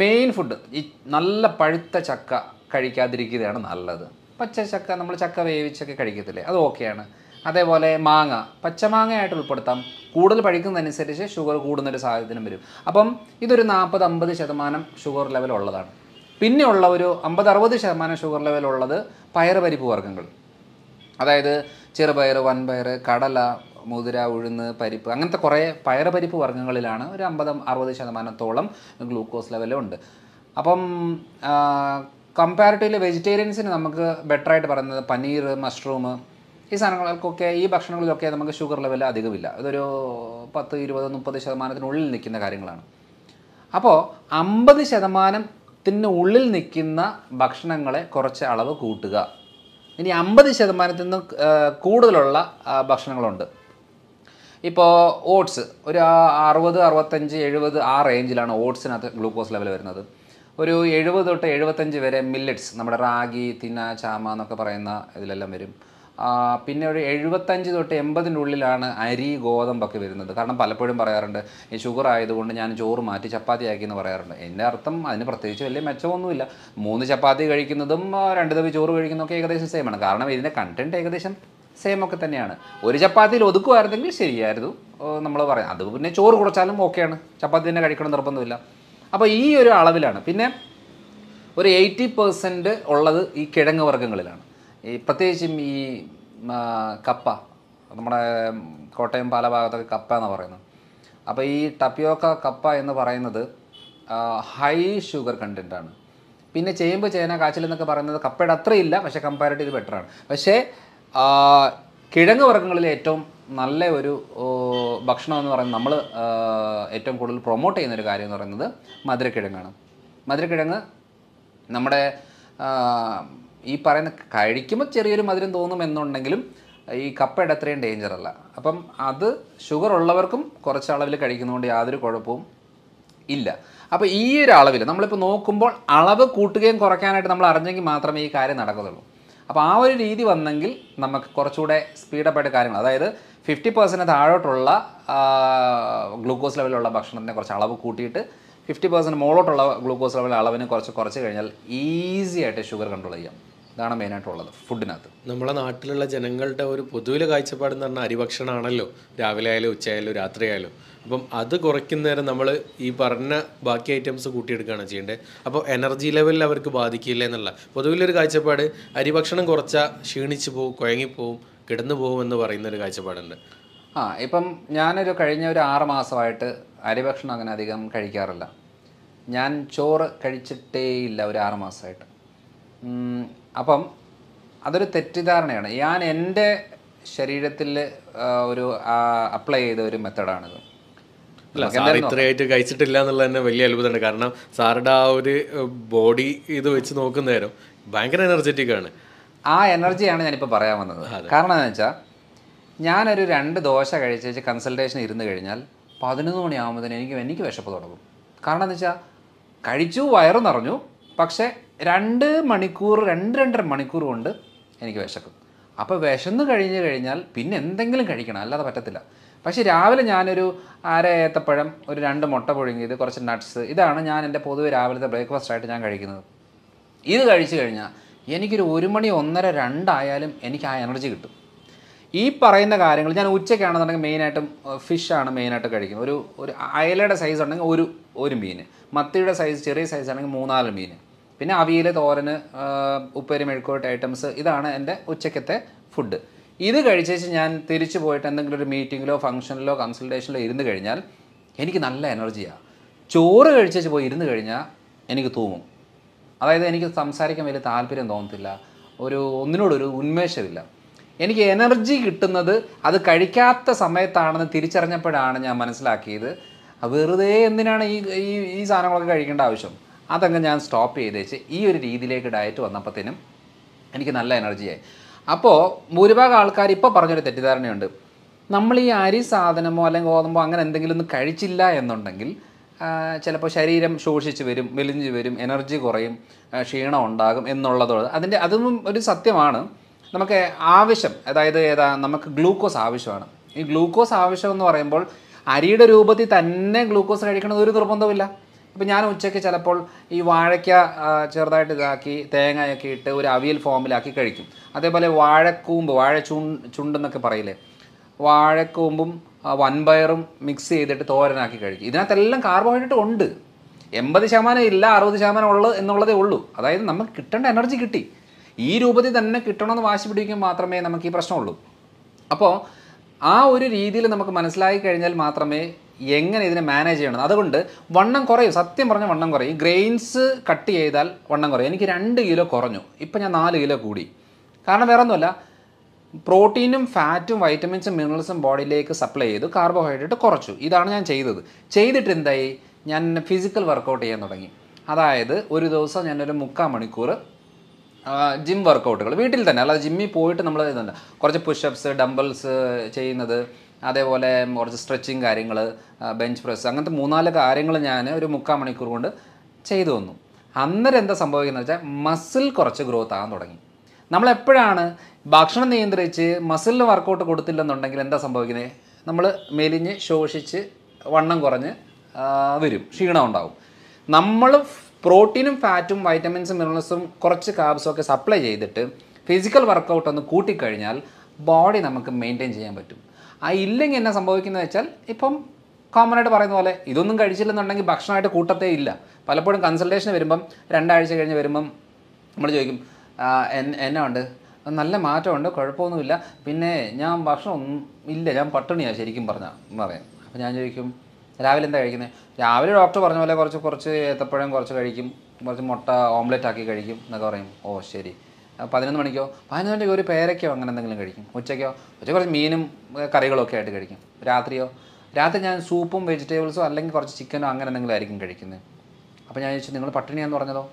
A: മെയിൻ ഫുഡ് ഈ നല്ല പഴുത്ത ചക്ക കഴിക്കാതിരിക്കുകയാണ് നല്ലത് പച്ച ചക്ക നമ്മൾ ചക്ക വേവിച്ചൊക്കെ കഴിക്കത്തില്ലേ അത് ഓക്കെയാണ് അതേപോലെ മാങ്ങ പച്ചമാങ്ങയായിട്ട് ഉൾപ്പെടുത്താം കൂടുതൽ പഴിക്കുന്നതനുസരിച്ച് ഷുഗർ കൂടുന്നൊരു സാഹചര്യം വരും അപ്പം ഇതൊരു നാൽപ്പത് അമ്പത് ശതമാനം ഷുഗർ ലെവൽ ഉള്ളതാണ് പിന്നെയുള്ള ഒരു അമ്പത് അറുപത് ശതമാനം ഷുഗർ ലെവൽ ഉള്ളത് പയർ പരിപ്പ് വർഗ്ഗങ്ങൾ അതായത് ചെറുപയർ വൻപയർ കടല മുതിര ഉഴുന്ന് പരിപ്പ് അങ്ങനത്തെ കുറേ പയർ പരിപ്പ് വർഗ്ഗങ്ങളിലാണ് ഒരു അമ്പത് അറുപത് ശതമാനത്തോളം ഗ്ലൂക്കോസ് ലെവലുണ്ട് അപ്പം കമ്പാരിറ്റീവ്ലി വെജിറ്റേറിയൻസിന് നമുക്ക് ബെറ്ററായിട്ട് പറയുന്നത് പനീർ മഷ്റൂം ഈ സാധനങ്ങൾക്കൊക്കെ ഈ ഭക്ഷണങ്ങളിലൊക്കെ നമുക്ക് ഷുഗർ ലെവൽ അധികമില്ല ഇതൊരു പത്ത് ഇരുപത് മുപ്പത് ശതമാനത്തിനുള്ളിൽ നിൽക്കുന്ന കാര്യങ്ങളാണ് അപ്പോൾ അമ്പത് ശതമാനത്തിന് ഉള്ളിൽ നിൽക്കുന്ന ഭക്ഷണങ്ങളെ കുറച്ച് അളവ് കൂട്ടുക ഇനി അമ്പത് ശതമാനത്തിൽ നിന്ന് കൂടുതലുള്ള ഭക്ഷണങ്ങളുണ്ട് ഇപ്പോൾ ഓട്സ് ഒരു അറുപത് അറുപത്തഞ്ച് എഴുപത് ആ റേഞ്ചിലാണ് ഓട്സിനകത്ത് ഗ്ലൂക്കോസ് ലെവൽ വരുന്നത് ഒരു എഴുപത് തൊട്ട് എഴുപത്തഞ്ച് വരെ മില്ലറ്റ്സ് നമ്മുടെ റാഗി തിന ചാമ എന്നൊക്കെ പറയുന്ന ഇതിലെല്ലാം വരും പിന്നെ ഒരു എഴുപത്തഞ്ച് തൊട്ട് എൺപതിൻ്റെ ഉള്ളിലാണ് അരി ഗോതമ്പൊക്കെ വരുന്നത് കാരണം പലപ്പോഴും പറയാറുണ്ട് ഈ ഷുഗർ ആയതുകൊണ്ട് ഞാൻ ചോറ് മാറ്റി ചപ്പാത്തി ആക്കി എന്ന് പറയാറുണ്ട് എൻ്റെ അർത്ഥം അതിന് പ്രത്യേകിച്ച് വലിയ മെച്ചമൊന്നുമില്ല മൂന്ന് ചപ്പാത്തി കഴിക്കുന്നതും രണ്ട് തവി ചോറ് കഴിക്കുന്നതൊക്കെ ഏകദേശം സെയിമാണ് കാരണം ഇതിൻ്റെ കണ്ടൻറ്റ് ഏകദേശം സെയിം ഒക്കെ തന്നെയാണ് ഒരു ചപ്പാത്തിയിൽ ഒതുക്കുമായിരുന്നെങ്കിൽ ശരിയായിരുന്നു നമ്മൾ പറയാം അത് പിന്നെ ചോറ് കുറച്ചാലും ഓക്കെയാണ് ചപ്പാത്തി തന്നെ കഴിക്കണം നിർബന്ധമില്ല അപ്പോൾ ഈ ഒരു അളവിലാണ് പിന്നെ ഒരു എയ്റ്റി പെർസെൻറ്റ് ഉള്ളത് ഈ കിഴങ്ങ് വർഗ്ഗങ്ങളിലാണ് ഈ പ്രത്യേകിച്ചും ഈ കപ്പ നമ്മുടെ കോട്ടയം പാല ഭാഗത്തൊക്കെ കപ്പ എന്ന് പറയുന്നത് അപ്പോൾ ഈ ടപ്പിയോക്ക കപ്പ എന്ന് പറയുന്നത് ഹൈ ഷുഗർ കണ്ടൻറ്റാണ് ആണ് പിന്നെ ചേമ്പ് ചേന കാച്ചിൽ എന്നൊക്കെ പറയുന്നത് കപ്പയുടെ അത്രയില്ല പക്ഷേ കമ്പാരിറ്റീവ് ബെറ്റർ ആണ് പക്ഷേ കിഴങ്ങ് വർഗ്ഗങ്ങളിൽ ഏറ്റവും നല്ല ഒരു ഭക്ഷണം എന്ന് പറയുന്നത് നമ്മൾ ഏറ്റവും കൂടുതൽ പ്രൊമോട്ട് ചെയ്യുന്ന ഒരു കാര്യം എന്ന് പറയുന്നത് മധുരക്കിഴങ്ങാണ് മധുരക്കിഴങ്ങ് നമ്മുടെ ഈ പറയുന്ന കഴിക്കുമ്പോൾ ചെറിയൊരു മധുരം തോന്നുമെന്നുണ്ടെങ്കിലും ഈ കപ്പയുടെ അത്രയും ഡേഞ്ചർ അല്ല അപ്പം അത് ഷുഗർ ഉള്ളവർക്കും കുറച്ച് അളവിൽ കഴിക്കുന്നതുകൊണ്ട് യാതൊരു കുഴപ്പവും ഇല്ല അപ്പോൾ ഈ ഒരു അളവിൽ നമ്മളിപ്പോൾ നോക്കുമ്പോൾ അളവ് കൂട്ടുകയും കുറയ്ക്കാനായിട്ട് നമ്മൾ അറിഞ്ഞെങ്കിൽ മാത്രമേ ഈ കാര്യം നടക്കത്തുള്ളൂ അപ്പോൾ ആ ഒരു രീതി വന്നെങ്കിൽ നമുക്ക് കുറച്ചുകൂടെ സ്പീഡപ്പായിട്ട് കാര്യങ്ങൾ അതായത് ഫിഫ്റ്റി പെർസെൻറ്റ് താഴോട്ടുള്ള ഗ്ലൂക്കോസ് ലെവലിലുള്ള ഭക്ഷണത്തിനെ കുറച്ച് അളവ് കൂട്ടിയിട്ട് ഫിഫ്റ്റി പെർസെൻറ്റ് മുകളോട്ടുള്ള ഗ്ലൂക്കോസ് ലെവൽ അളവിനെ കുറച്ച് കുറച്ച് കഴിഞ്ഞാൽ ഈസി ആയിട്ട് ഷുഗർ കൺട്രോൾ ചെയ്യാം ഇതാണ് മെയിനായിട്ടുള്ളത് ഫുഡിനകത്ത്
B: നമ്മുടെ നാട്ടിലുള്ള ജനങ്ങളുടെ ഒരു പൊതുവിലെ കാഴ്ചപ്പാട് എന്ന് പറഞ്ഞാൽ അരിഭക്ഷണമാണല്ലോ രാവിലെ ആയാലും ഉച്ചയായാലും രാത്രി ആയാലും അപ്പം അത് കുറയ്ക്കുന്ന നമ്മൾ ഈ പറഞ്ഞ ബാക്കി ഐറ്റംസ് കൂട്ടിയെടുക്കുകയാണ് ചെയ്യേണ്ടത് അപ്പോൾ എനർജി ലെവലിൽ അവർക്ക് ബാധിക്കില്ല എന്നുള്ള പൊതുവിലൊരു കാഴ്ചപ്പാട് അരിഭക്ഷണം കുറച്ചാൽ ക്ഷീണിച്ചു പോകും കുഴങ്ങിപ്പോവും കിടന്നു പോകും എന്ന് പറയുന്ന ഒരു കാഴ്ചപ്പാടുണ്ട്
A: ആ ഇപ്പം ഞാനൊരു കഴിഞ്ഞ ഒരു ആറ് മാസമായിട്ട് അരിഭക്ഷണം അങ്ങനെ അധികം കഴിക്കാറില്ല ഞാൻ ചോറ് കഴിച്ചിട്ടേയില്ല ഒരു ആറ് മാസമായിട്ട് അപ്പം അതൊരു തെറ്റിദ്ധാരണയാണ്
B: ഞാൻ എൻ്റെ ശരീരത്തിൽ ഒരു അപ്ലൈ ചെയ്ത ഒരു മെത്തേഡാണിത് അല്ല സാർ ഇത്രയായിട്ട് കഴിച്ചിട്ടില്ല എന്നുള്ളത് തന്നെ വലിയ അത്ഭുതമാണ് കാരണം സാറുടെ ആ ഒരു ബോഡി ഇത് വെച്ച് നോക്കുന്നേരം നേരം ഭയങ്കര എനർജറ്റിക് ആണ്
A: ആ എനർജിയാണ് ഞാനിപ്പോൾ പറയാൻ വന്നത് കാരണം എന്താ വെച്ചാൽ ഞാനൊരു രണ്ട് ദോശ വെച്ച് കൺസൾട്ടേഷൻ ഇരുന്ന് കഴിഞ്ഞാൽ പതിനൊന്ന് തന്നെ എനിക്ക് എനിക്ക് വിശപ്പ് തുടങ്ങും കാരണം എന്താ വെച്ചാൽ കഴിച്ചു വയറു നിറഞ്ഞു പക്ഷേ രണ്ട് മണിക്കൂർ രണ്ട് രണ്ടര മണിക്കൂർ കൊണ്ട് എനിക്ക് വിശക്കും അപ്പോൾ വിശന്ന് കഴിഞ്ഞ് കഴിഞ്ഞാൽ പിന്നെ എന്തെങ്കിലും കഴിക്കണം അല്ലാതെ പറ്റത്തില്ല പക്ഷേ രാവിലെ ഞാനൊരു അര ഏത്തപ്പഴം ഒരു രണ്ട് മുട്ട പുഴുങ്ങിയത് കുറച്ച് നട്ട്സ് ഇതാണ് ഞാൻ എൻ്റെ പൊതുവെ രാവിലത്തെ ബ്രേക്ക്ഫാസ്റ്റ് ആയിട്ട് ഞാൻ കഴിക്കുന്നത് ഇത് കഴിച്ചു കഴിഞ്ഞാൽ എനിക്കൊരു ഒരു മണി ഒന്നര രണ്ടായാലും എനിക്ക് ആ എനർജി കിട്ടും ഈ പറയുന്ന കാര്യങ്ങൾ ഞാൻ ഉച്ചയ്ക്കാണെന്നുണ്ടെങ്കിൽ മെയിനായിട്ടും ഫിഷാണ് മെയിനായിട്ട് കഴിക്കുന്നത് ഒരു ഒരു അയലയുടെ സൈസ് ഉണ്ടെങ്കിൽ ഒരു ഒരു മീൻ മത്തിയുടെ സൈസ് ചെറിയ സൈസ് ആണെങ്കിൽ മൂന്നാല് മീൻ പിന്നെ അവിയൽ തോരന് ഉപ്പേരി മെഴുക്കോട്ട് ഐറ്റംസ് ഇതാണ് എൻ്റെ ഉച്ചക്കത്തെ ഫുഡ് ഇത് കഴിച്ചേച്ച് ഞാൻ തിരിച്ചു പോയിട്ട് എന്തെങ്കിലും ഒരു മീറ്റിങ്ങിലോ ഫംഗ്ഷനിലോ കൺസൾട്ടേഷനിലോ ഇരുന്ന് കഴിഞ്ഞാൽ എനിക്ക് നല്ല എനർജിയാണ് ചോറ് കഴിച്ചേച്ച് പോയി ഇരുന്ന് കഴിഞ്ഞാൽ എനിക്ക് തൂങ്ങും അതായത് എനിക്ക് സംസാരിക്കാൻ വലിയ താല്പര്യം തോന്നത്തില്ല ഒരു ഒന്നിനോടൊരു ഉന്മേഷമില്ല എനിക്ക് എനർജി കിട്ടുന്നത് അത് കഴിക്കാത്ത സമയത്താണെന്ന് തിരിച്ചറിഞ്ഞപ്പോഴാണ് ഞാൻ മനസ്സിലാക്കിയത് വെറുതെ എന്തിനാണ് ഈ ഈ സാധനങ്ങളൊക്കെ കഴിക്കേണ്ട ആവശ്യം അതങ്ങ് ഞാൻ സ്റ്റോപ്പ് ചെയ്തേച്ച് ഈ ഒരു രീതിയിലേക്ക് ഡയറ്റ് വന്നപ്പോഴത്തേനും എനിക്ക് നല്ല എനർജിയായി അപ്പോൾ ഭൂരിഭാഗം ആൾക്കാർ ഇപ്പോൾ പറഞ്ഞൊരു തെറ്റിദ്ധാരണയുണ്ട് നമ്മൾ ഈ അരി സാധനമോ അല്ലെങ്കിൽ ഗോതമ്പോ അങ്ങനെ എന്തെങ്കിലും ഒന്നും കഴിച്ചില്ല എന്നുണ്ടെങ്കിൽ ചിലപ്പോൾ ശരീരം ശോഷിച്ച് വരും മെലിഞ്ഞ് വരും എനർജി കുറയും ക്ഷീണം ഉണ്ടാകും എന്നുള്ളതോട് അതിൻ്റെ അതൊന്നും ഒരു സത്യമാണ് നമുക്ക് ആവശ്യം അതായത് ഏതാ നമുക്ക് ഗ്ലൂക്കോസ് ആവശ്യമാണ് ഈ ഗ്ലൂക്കോസ് ആവശ്യം എന്ന് പറയുമ്പോൾ അരിയുടെ രൂപത്തിൽ തന്നെ ഗ്ലൂക്കോസ് കഴിക്കണത് ഒരു നിർബന്ധമില്ല ഇപ്പം ഞാൻ ഉച്ചയ്ക്ക് ചിലപ്പോൾ ഈ വാഴയ്ക്ക ചെറുതായിട്ട് ഇതാക്കി തേങ്ങയൊക്കെ ഇട്ട് ഒരു അവിയൽ ഫോമിലാക്കി കഴിക്കും അതേപോലെ വാഴക്കൂമ്പ് വാഴ ചൂ ചുണ്ടെന്നൊക്കെ പറയില്ലേ വാഴക്കൂമ്പും വൻപയറും മിക്സ് ചെയ്തിട്ട് തോരനാക്കി കഴിക്കും ഇതിനകത്തെല്ലാം കാർബോഹൈഡ്രേറ്റ് ഉണ്ട് എൺപത് ശതമാനം ഇല്ല അറുപത് ശതമാനം ഉള്ളത് എന്നുള്ളതേ ഉള്ളൂ അതായത് നമുക്ക് കിട്ടേണ്ട എനർജി കിട്ടി ഈ രൂപത്തിൽ തന്നെ കിട്ടണമെന്ന് വാശി പിടിക്കും മാത്രമേ നമുക്ക് ഈ പ്രശ്നമുള്ളൂ അപ്പോൾ ആ ഒരു രീതിയിൽ നമുക്ക് മനസ്സിലാക്കി കഴിഞ്ഞാൽ മാത്രമേ എങ്ങനെ ഇതിനെ മാനേജ് ചെയ്യണം അതുകൊണ്ട് വണ്ണം കുറയും സത്യം പറഞ്ഞ വണ്ണം കുറയും ഗ്രെയിൻസ് കട്ട് ചെയ്താൽ വണ്ണം കുറയും എനിക്ക് രണ്ട് കിലോ കുറഞ്ഞു ഇപ്പം ഞാൻ നാല് കിലോ കൂടി കാരണം വേറെ ഒന്നുമല്ല പ്രോട്ടീനും ഫാറ്റും വൈറ്റമിൻസും മിനറൽസും ബോഡിയിലേക്ക് സപ്ലൈ ചെയ്തു കാർബോഹൈഡ്രേറ്റ് കുറച്ചു ഇതാണ് ഞാൻ ചെയ്തത് ചെയ്തിട്ട് എന്തായി ഞാൻ ഫിസിക്കൽ വർക്കൗട്ട് ചെയ്യാൻ തുടങ്ങി അതായത് ഒരു ദിവസം ഞാനൊരു മുക്കാൽ മണിക്കൂർ ജിം വർക്കൗട്ടുകൾ വീട്ടിൽ തന്നെ അല്ലാതെ ജിമ്മിൽ പോയിട്ട് നമ്മൾ ഇതുണ്ട് കുറച്ച് പുഷപ്സ് ഡംബൽസ് ചെയ്യുന്നത് അതേപോലെ കുറച്ച് സ്ട്രെച്ചിങ് കാര്യങ്ങൾ ബെഞ്ച് പ്രസ് അങ്ങനത്തെ മൂന്നാല് കാര്യങ്ങൾ ഞാൻ ഒരു മുക്കാൽ മണിക്കൂർ കൊണ്ട് ചെയ്തു വന്നു അന്നേരം എന്താ സംഭവിക്കുന്നത് വെച്ചാൽ മസിൽ കുറച്ച് ഗ്രോത്ത് ആകാൻ തുടങ്ങി നമ്മളെപ്പോഴാണ് ഭക്ഷണം നിയന്ത്രിച്ച് മസിലിന് വർക്കൗട്ട് കൊടുത്തില്ലെന്നുണ്ടെങ്കിൽ എന്താ സംഭവിക്കുന്നത് നമ്മൾ മെലിഞ്ഞ് ശോഷിച്ച് വണ്ണം കുറഞ്ഞ് വരും ക്ഷീണം ഉണ്ടാവും നമ്മൾ പ്രോട്ടീനും ഫാറ്റും വൈറ്റമിൻസും മിനറൽസും കുറച്ച് കാബ്സും ഒക്കെ സപ്ലൈ ചെയ്തിട്ട് ഫിസിക്കൽ വർക്കൗട്ട് ഒന്ന് കൂട്ടിക്കഴിഞ്ഞാൽ ബോഡി നമുക്ക് മെയിൻറ്റെയിൻ ചെയ്യാൻ പറ്റും ആ ഇല്ലെങ്കിൽ എന്നാ സംഭവിക്കുന്നത് വെച്ചാൽ ഇപ്പം കോമൺ ആയിട്ട് പറയുന്ന പോലെ ഇതൊന്നും കഴിച്ചില്ലെന്നുണ്ടെങ്കിൽ ഭക്ഷണമായിട്ട് കൂട്ടത്തേ ഇല്ല പലപ്പോഴും കൺസൾട്ടേഷന് വരുമ്പം രണ്ടാഴ്ച കഴിഞ്ഞ് വരുമ്പം നമ്മൾ ചോദിക്കും എന്നാ ഉണ്ട് നല്ല മാറ്റമുണ്ട് കുഴപ്പമൊന്നുമില്ല പിന്നെ ഞാൻ ഭക്ഷണം ഒന്നും ഇല്ല ഞാൻ പട്ടിണിയാണ് ശരിക്കും പറഞ്ഞാൽ പറയാം അപ്പോൾ ഞാൻ ചോദിക്കും രാവിലെ എന്താ കഴിക്കുന്നത് രാവിലെ ഡോക്ടർ പറഞ്ഞ പോലെ കുറച്ച് കുറച്ച് ഏത്തപ്പഴം കുറച്ച് കഴിക്കും കുറച്ച് മുട്ട ഓംലെറ്റ് ആക്കി കഴിക്കും എന്നൊക്കെ പറയും ഓ ശരി പതിനൊന്ന് മണിക്കോ പതിനൊന്ന് മണിക്ക് ഒരു പേരക്കോ അങ്ങനെ എന്തെങ്കിലും കഴിക്കും ഉച്ചയ്ക്കോ ഉച്ചയ്ക്ക് കുറച്ച് മീനും കറികളൊക്കെ ആയിട്ട് കഴിക്കും രാത്രിയോ രാത്രി ഞാൻ സൂപ്പും വെജിറ്റബിൾസോ അല്ലെങ്കിൽ കുറച്ച് ചിക്കനോ അങ്ങനെ എന്തെങ്കിലും ആയിരിക്കും കഴിക്കുന്നത് അപ്പോൾ ഞാൻ ചോദിച്ചു നിങ്ങൾ പട്ടിണിയാന്ന് പറഞ്ഞതോ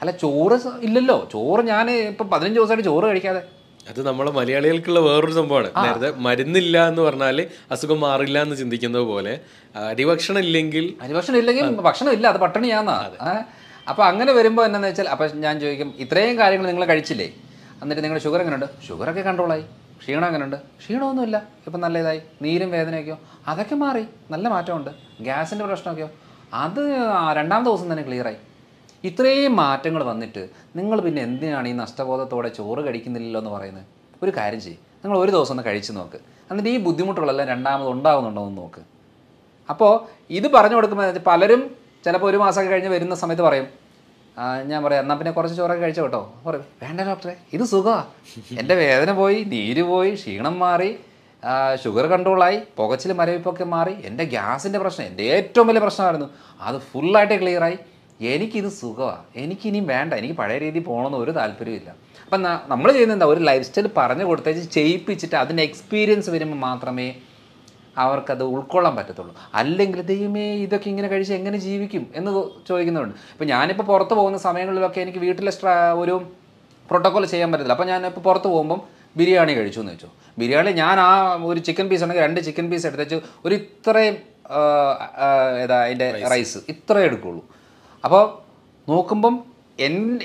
A: അല്ല ചോറ് ഇല്ലല്ലോ ചോറ് ഞാൻ ഇപ്പം പതിനഞ്ച് ദിവസമായിട്ട് ചോറ് കഴിക്കാതെ
B: അത് നമ്മളെ മലയാളികൾക്കുള്ള വേറൊരു സംഭവമാണ് നേരത്തെ മരുന്നില്ല എന്ന് പറഞ്ഞാൽ അസുഖം മാറില്ല എന്ന് ചിന്തിക്കുന്നത് പോലെ അരിഭക്ഷണം ഇല്ലെങ്കിൽ അരിഭക്ഷണം ഇല്ലെങ്കിൽ ഭക്ഷണം ഇല്ല അത് പട്ടിണിയാന്നാ
A: അപ്പോൾ അങ്ങനെ വരുമ്പോൾ എന്നാന്ന് വെച്ചാൽ അപ്പോൾ ഞാൻ ചോദിക്കും ഇത്രയും കാര്യങ്ങൾ നിങ്ങൾ കഴിച്ചില്ലേ എന്നിട്ട് നിങ്ങളുടെ ഷുഗർ എങ്ങനെയുണ്ട് ഷുഗറൊക്കെ കൺട്രോളായി ക്ഷീണം എങ്ങനെയുണ്ട് ക്ഷീണമൊന്നുമില്ല ഇപ്പം നല്ല ഇതായി നീരും വേദനയൊക്കെയോ അതൊക്കെ മാറി നല്ല മാറ്റമുണ്ട് ഗ്യാസിൻ്റെ പ്രശ്നമൊക്കെയോ അത് രണ്ടാമത്തെ ദിവസം തന്നെ ക്ലിയറായി ഇത്രയും മാറ്റങ്ങൾ വന്നിട്ട് നിങ്ങൾ പിന്നെ എന്തിനാണ് ഈ നഷ്ടബോധത്തോടെ ചോറ് കഴിക്കുന്നില്ലല്ലോ എന്ന് പറയുന്നത് ഒരു കാര്യം ചെയ്യും നിങ്ങൾ ഒരു ദിവസം ഒന്ന് കഴിച്ച് നോക്ക് എന്നിട്ട് ഈ ബുദ്ധിമുട്ടുകളെല്ലാം രണ്ടാമത് ഉണ്ടാകുന്നുണ്ടോ എന്ന് നോക്ക് അപ്പോൾ ഇത് പറഞ്ഞു കൊടുക്കുമ്പോൾ പലരും ചിലപ്പോൾ ഒരു മാസമൊക്കെ കഴിഞ്ഞ് വരുന്ന സമയത്ത് പറയും ഞാൻ പറയാം എന്നാൽ പിന്നെ കുറച്ച് ചോറൊക്കെ കഴിച്ചു കേട്ടോ പറയും വേണ്ട ഡോക്ടറെ ഇത് സുഖമാണ് എൻ്റെ വേദന പോയി നീര് പോയി ക്ഷീണം മാറി ഷുഗർ കൺട്രോളായി പുകച്ചിൽ മരവിപ്പൊക്കെ മാറി എൻ്റെ ഗ്യാസിൻ്റെ പ്രശ്നം എൻ്റെ ഏറ്റവും വലിയ പ്രശ്നമായിരുന്നു അത് ഫുള്ളായിട്ട് ക്ലിയറായി എനിക്കിത് സുഖമാണ് എനിക്കിനിയും വേണ്ട എനിക്ക് പഴയ രീതിയിൽ പോകണമെന്ന് ഒരു താല്പര്യമില്ല അപ്പം നമ്മൾ ചെയ്യുന്നത് എന്താ ഒരു ലൈഫ് സ്റ്റൈൽ പറഞ്ഞു കൊടുത്തേച്ച് ചെയ്യിപ്പിച്ചിട്ട് അതിൻ്റെ എക്സ്പീരിയൻസ് വരുമ്പോൾ മാത്രമേ അവർക്കത് ഉൾക്കൊള്ളാൻ പറ്റത്തുള്ളൂ അല്ലെങ്കിൽ ദൈവമേ ഇതൊക്കെ ഇങ്ങനെ കഴിച്ച് എങ്ങനെ ജീവിക്കും എന്ന് ചോദിക്കുന്നുണ്ട് ഇപ്പം ഞാനിപ്പോൾ പുറത്ത് പോകുന്ന സമയങ്ങളിലൊക്കെ എനിക്ക് വീട്ടിലെ ഒരു പ്രോട്ടോക്കോൾ ചെയ്യാൻ പറ്റത്തില്ല അപ്പോൾ ഞാനിപ്പോൾ പുറത്ത് പോകുമ്പം ബിരിയാണി കഴിച്ചു എന്ന് വെച്ചു ബിരിയാണി ഞാൻ ആ ഒരു ചിക്കൻ പീസ് ഉണ്ടെങ്കിൽ രണ്ട് ചിക്കൻ പീസ് എടുത്ത് ഒരു ഇത്രയും ഏതാ അതിൻ്റെ റൈസ് ഇത്രയേ എടുക്കുള്ളൂ അപ്പോൾ നോക്കുമ്പം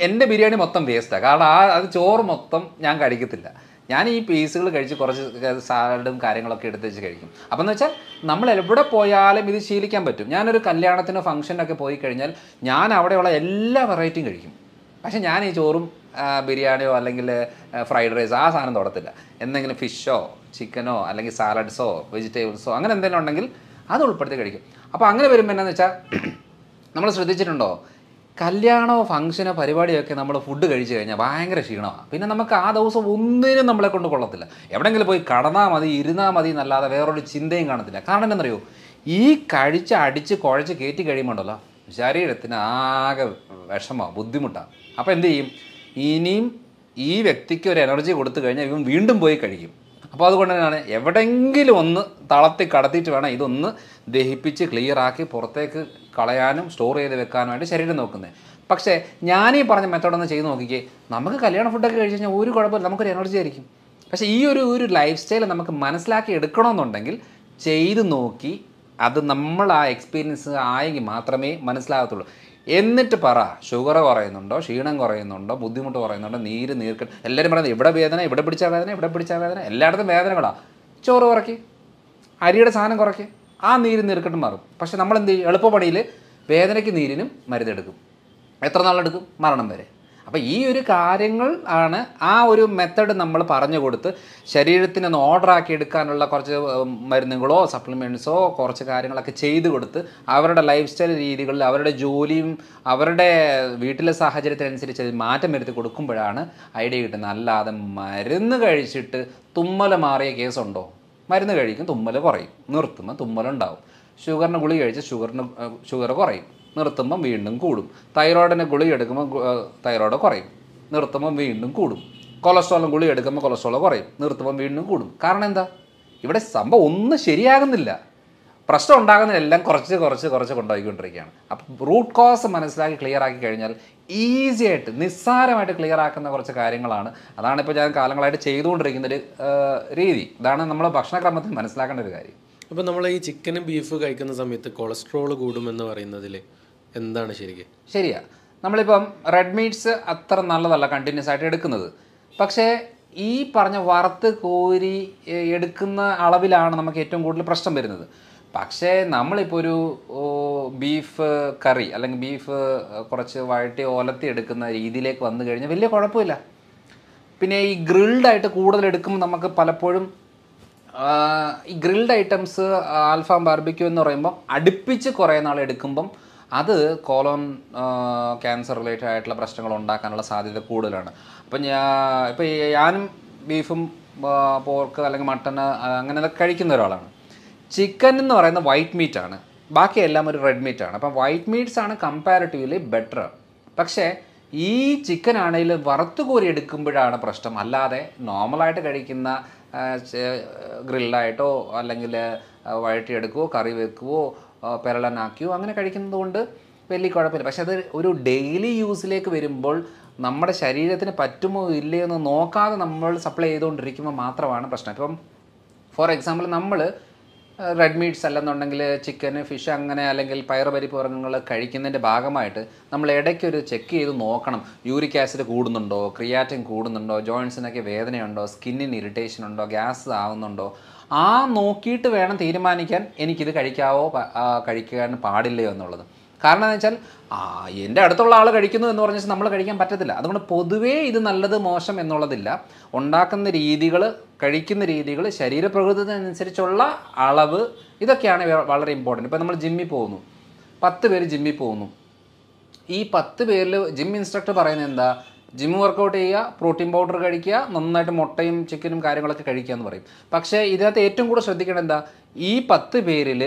A: എൻ്റെ ബിരിയാണി മൊത്തം വേസ്റ്റാണ് കാരണം ആ അത് ചോറ് മൊത്തം ഞാൻ കഴിക്കത്തില്ല ഞാൻ ഈ പീസുകൾ കഴിച്ച് കുറച്ച് സാലഡും കാര്യങ്ങളൊക്കെ എടുത്ത് വെച്ച് കഴിക്കും അപ്പം എന്ന് വെച്ചാൽ നമ്മൾ എവിടെ പോയാലും ഇത് ശീലിക്കാൻ പറ്റും ഞാനൊരു കല്യാണത്തിനോ ഫംഗ്ഷനൊക്കെ പോയി കഴിഞ്ഞാൽ ഞാൻ അവിടെയുള്ള എല്ലാ വെറൈറ്റിയും കഴിക്കും പക്ഷേ ഞാൻ ഈ ചോറും ബിരിയാണിയോ അല്ലെങ്കിൽ ഫ്രൈഡ് റൈസോ ആ സാധനം തൊടത്തില്ല എന്തെങ്കിലും ഫിഷോ ചിക്കനോ അല്ലെങ്കിൽ സാലഡ്സോ വെജിറ്റബിൾസോ അങ്ങനെ എന്തെങ്കിലും ഉണ്ടെങ്കിൽ അത് ഉൾപ്പെടുത്തി കഴിക്കും അപ്പോൾ അങ്ങനെ വരുമ്പോൾ എന്നാന്ന് വെച്ചാൽ നമ്മൾ ശ്രദ്ധിച്ചിട്ടുണ്ടോ കല്യാണമോ ഫംഗ്ഷനോ പരിപാടിയൊക്കെ നമ്മൾ ഫുഡ് കഴിച്ചു കഴിഞ്ഞാൽ ഭയങ്കര ക്ഷീണമാണ് പിന്നെ നമുക്ക് ആ ദിവസം ഒന്നിനും നമ്മളെ കൊണ്ട് കൊള്ളത്തില്ല എവിടെയെങ്കിലും പോയി കടന്നാൽ മതി ഇരുന്നാൽ മതി എന്നല്ലാതെ വേറൊരു ചിന്തയും കാണത്തില്ല കാരണം എന്നറിയോ ഈ കഴിച്ച് അടിച്ച് കുഴച്ച് കയറ്റി കഴിയുമ്പോണ്ടല്ലോ ശരീരത്തിന് ആകെ വിഷമമാണ് ബുദ്ധിമുട്ടാണ് അപ്പോൾ എന്ത് ചെയ്യും ഇനിയും ഈ വ്യക്തിക്ക് ഒരു എനർജി കൊടുത്തു കഴിഞ്ഞാൽ ഇവൻ വീണ്ടും പോയി കഴിക്കും അപ്പോൾ അതുകൊണ്ട് തന്നെയാണ് എവിടെയെങ്കിലും ഒന്ന് തളത്തി കടത്തിയിട്ട് വേണം ഇതൊന്ന് ദഹിപ്പിച്ച് ക്ലിയറാക്കി പുറത്തേക്ക് കളയാനും സ്റ്റോർ ചെയ്ത് വെക്കാനുമായിട്ട് ശരീരം നോക്കുന്നത് പക്ഷേ ഞാൻ ഈ പറഞ്ഞ മെത്തേഡൊന്ന് ചെയ്ത് നോക്കിക്കേ നമുക്ക് കല്യാണ ഫുഡൊക്കെ കഴിച്ച് കഴിഞ്ഞാൽ ഒരു കുഴപ്പമില്ല നമുക്കൊരു എനർജി ആയിരിക്കും പക്ഷേ ഈ ഒരു ഒരു ലൈഫ് സ്റ്റൈൽ നമുക്ക് മനസ്സിലാക്കി എടുക്കണമെന്നുണ്ടെങ്കിൽ ചെയ്ത് നോക്കി അത് നമ്മൾ ആ എക്സ്പീരിയൻസ് ആയെങ്കിൽ മാത്രമേ മനസ്സിലാകത്തുള്ളൂ എന്നിട്ട് പറ ഷുഗർ കുറയുന്നുണ്ടോ ക്ഷീണം കുറയുന്നുണ്ടോ ബുദ്ധിമുട്ട് കുറയുന്നുണ്ടോ നീര് നീർക്ക എല്ലാവരും പറയുന്നത് ഇവിടെ വേദന ഇവിടെ പിടിച്ച വേദന ഇവിടെ പിടിച്ച വേദന എല്ലായിടത്തും വേദനകളാണ് ചോറ് കുറയ്ക്ക് അരിയുടെ സാധനം കുറയ്ക്ക് ആ നീര് നീർക്കെട്ട് മാറും പക്ഷെ നമ്മൾ എന്ത് ചെയ്യും എളുപ്പപ്പണിയിൽ വേദനയ്ക്ക് നീരിനും മരുന്നെടുക്കും എത്ര നാളെടുക്കും മരണം വരെ അപ്പോൾ ഈ ഒരു കാര്യങ്ങൾ ആണ് ആ ഒരു മെത്തേഡ് നമ്മൾ പറഞ്ഞു കൊടുത്ത് ശരീരത്തിന് ഒന്ന് ഓർഡറാക്കി എടുക്കാനുള്ള കുറച്ച് മരുന്നുകളോ സപ്ലിമെൻറ്റ്സോ കുറച്ച് കാര്യങ്ങളൊക്കെ ചെയ്തു കൊടുത്ത് അവരുടെ ലൈഫ് സ്റ്റൈൽ രീതികളിൽ അവരുടെ ജോലിയും അവരുടെ വീട്ടിലെ സാഹചര്യത്തിനനുസരിച്ച് മാറ്റം വരുത്തി കൊടുക്കുമ്പോഴാണ് ഐഡിയ കിട്ടുന്നത് അല്ലാതെ മരുന്ന് കഴിച്ചിട്ട് തുമ്മല മാറിയ കേസുണ്ടോ മരുന്ന് കഴിക്കും തുമ്മൽ കുറയും നിർത്തുമ്പോൾ തുമ്മലുണ്ടാവും ഷുഗറിന് ഗുളി കഴിച്ച് ഷുഗറിന് ഷുഗർ കുറയും നിർത്തുമ്പം വീണ്ടും കൂടും തൈറോയിഡിന് ഗുളി എടുക്കുമ്പോൾ തൈറോയിഡ് കുറയും നിർത്തുമ്പം വീണ്ടും കൂടും കൊളസ്ട്രോളും ഗുളി എടുക്കുമ്പോൾ കൊളസ്ട്രോൾ കുറയും നിർത്തുമ്പം വീണ്ടും കൂടും കാരണം എന്താ ഇവിടെ സംഭവം ഒന്നും ശരിയാകുന്നില്ല പ്രശ്നം ഉണ്ടാകുന്നതെല്ലാം കുറച്ച് കുറച്ച് കുറച്ച് കൊണ്ടുപോയിക്കൊണ്ടിരിക്കുകയാണ് അപ്പോൾ റൂട്ട് കോസ് മനസ്സിലാക്കി ക്ലിയർ ആക്കി കഴിഞ്ഞാൽ ഈസി ആയിട്ട് നിസ്സാരമായിട്ട് ക്ലിയർ ആക്കുന്ന കുറച്ച് കാര്യങ്ങളാണ് അതാണ് ഇപ്പോൾ ഞാൻ കാലങ്ങളായിട്ട് ചെയ്തുകൊണ്ടിരിക്കുന്ന
B: ഒരു രീതി ഇതാണ് നമ്മൾ ഭക്ഷണക്രമത്തിൽ മനസ്സിലാക്കേണ്ട ഒരു കാര്യം അപ്പോൾ നമ്മൾ ഈ ചിക്കനും ബീഫ് കഴിക്കുന്ന സമയത്ത് കൊളസ്ട്രോൾ കൂടുമെന്ന് പറയുന്നതിൽ എന്താണ് ശരിക്കും
A: ശരിയാ നമ്മളിപ്പം റെഡ് മീറ്റ്സ് അത്ര നല്ലതല്ല കണ്ടിന്യൂസ് ആയിട്ട് എടുക്കുന്നത് പക്ഷേ ഈ പറഞ്ഞ വറുത്ത് കോരി എടുക്കുന്ന അളവിലാണ് നമുക്ക് ഏറ്റവും കൂടുതൽ പ്രശ്നം വരുന്നത് പക്ഷേ നമ്മളിപ്പോൾ ഒരു ബീഫ് കറി അല്ലെങ്കിൽ ബീഫ് കുറച്ച് വഴട്ടി ഓലത്തി എടുക്കുന്ന രീതിയിലേക്ക് വന്നു കഴിഞ്ഞാൽ വലിയ കുഴപ്പമില്ല പിന്നെ ഈ ഗ്രിൽഡ് ആയിട്ട് കൂടുതൽ എടുക്കുമ്പോൾ നമുക്ക് പലപ്പോഴും ഈ ഗ്രിൽഡ് ഐറ്റംസ് ആൽഫാം ബാർബിക്യൂ എന്ന് പറയുമ്പോൾ അടുപ്പിച്ച് കുറേ നാൾ എടുക്കുമ്പം അത് കോലോൺ ക്യാൻസർ റിലേറ്റഡ് ആയിട്ടുള്ള പ്രശ്നങ്ങൾ ഉണ്ടാക്കാനുള്ള സാധ്യത കൂടുതലാണ് അപ്പം ഞാൻ ഇപ്പം ഞാനും ബീഫും പോർക്ക് അല്ലെങ്കിൽ മട്ടൺ അങ്ങനെ കഴിക്കുന്ന ഒരാളാണ് ചിക്കൻ എന്ന് പറയുന്ന വൈറ്റ് മീറ്റാണ് ബാക്കിയെല്ലാം ഒരു റെഡ് മീറ്റ് ആണ് അപ്പം വൈറ്റ് മീറ്റ്സ് ആണ് കമ്പാരിറ്റീവ്ലി ബെറ്റർ പക്ഷേ ഈ ചിക്കൻ ആണെങ്കിൽ വറുത്തു കോരി എടുക്കുമ്പോഴാണ് പ്രശ്നം അല്ലാതെ നോർമലായിട്ട് കഴിക്കുന്ന ഗ്രില്ലായിട്ടോ അല്ലെങ്കിൽ വഴറ്റിയെടുക്കുവോ കറി വെക്കുവോ പെരളനാക്കിയോ അങ്ങനെ കഴിക്കുന്നത് കൊണ്ട് വലിയ കുഴപ്പമില്ല പക്ഷെ അത് ഒരു ഡെയിലി യൂസിലേക്ക് വരുമ്പോൾ നമ്മുടെ ശരീരത്തിന് പറ്റുമോ ഇല്ലയോ എന്ന് നോക്കാതെ നമ്മൾ സപ്ലൈ ചെയ്തുകൊണ്ടിരിക്കുമ്പോൾ മാത്രമാണ് പ്രശ്നം ഇപ്പം ഫോർ എക്സാമ്പിൾ നമ്മൾ റെഡ് മീറ്റ്സ് അല്ലെന്നുണ്ടെങ്കിൽ ചിക്കൻ ഫിഷ് അങ്ങനെ അല്ലെങ്കിൽ പയറുപരിപ്പ് വർഗ്ഗങ്ങൾ കഴിക്കുന്നതിൻ്റെ ഭാഗമായിട്ട് നമ്മൾ ഇടയ്ക്കൊരു ചെക്ക് ചെയ്ത് നോക്കണം യൂറിക് ആസിഡ് കൂടുന്നുണ്ടോ ക്രിയാറ്റിൻ കൂടുന്നുണ്ടോ ജോയിൻസിനൊക്കെ വേദനയുണ്ടോ സ്കിന്നിന് ഇറിറ്റേഷൻ ഉണ്ടോ ഗ്യാസ് ആവുന്നുണ്ടോ ആ നോക്കിയിട്ട് വേണം തീരുമാനിക്കാൻ എനിക്കിത് കഴിക്കാവോ കഴിക്കാൻ പാടില്ലയോ എന്നുള്ളത് കാരണം എന്ന് വെച്ചാൽ ആ എൻ്റെ അടുത്തുള്ള ആൾ കഴിക്കുന്നു എന്ന് പറഞ്ഞാൽ നമ്മൾ കഴിക്കാൻ പറ്റത്തില്ല അതുകൊണ്ട് പൊതുവേ ഇത് നല്ലത് മോശം എന്നുള്ളതില്ല ഉണ്ടാക്കുന്ന രീതികൾ കഴിക്കുന്ന രീതികൾ ശരീരപ്രകൃതിനനുസരിച്ചുള്ള അളവ് ഇതൊക്കെയാണ് വളരെ ഇമ്പോർട്ടൻറ്റ് ഇപ്പോൾ നമ്മൾ ജിമ്മിൽ പോകുന്നു പത്ത് പേര് ജിമ്മിൽ പോകുന്നു ഈ പത്ത് പേരിൽ ജിം ഇൻസ്ട്രക്ടർ പറയുന്നത് എന്താ ജിം വർക്കൗട്ട് ചെയ്യുക പ്രോട്ടീൻ പൗഡർ കഴിക്കുക നന്നായിട്ട് മുട്ടയും ചിക്കനും കാര്യങ്ങളൊക്കെ കഴിക്കുക എന്ന് പറയും പക്ഷേ ഇതിനകത്ത് ഏറ്റവും കൂടുതൽ ശ്രദ്ധിക്കേണ്ടത് എന്താ ഈ പത്ത് പേരിൽ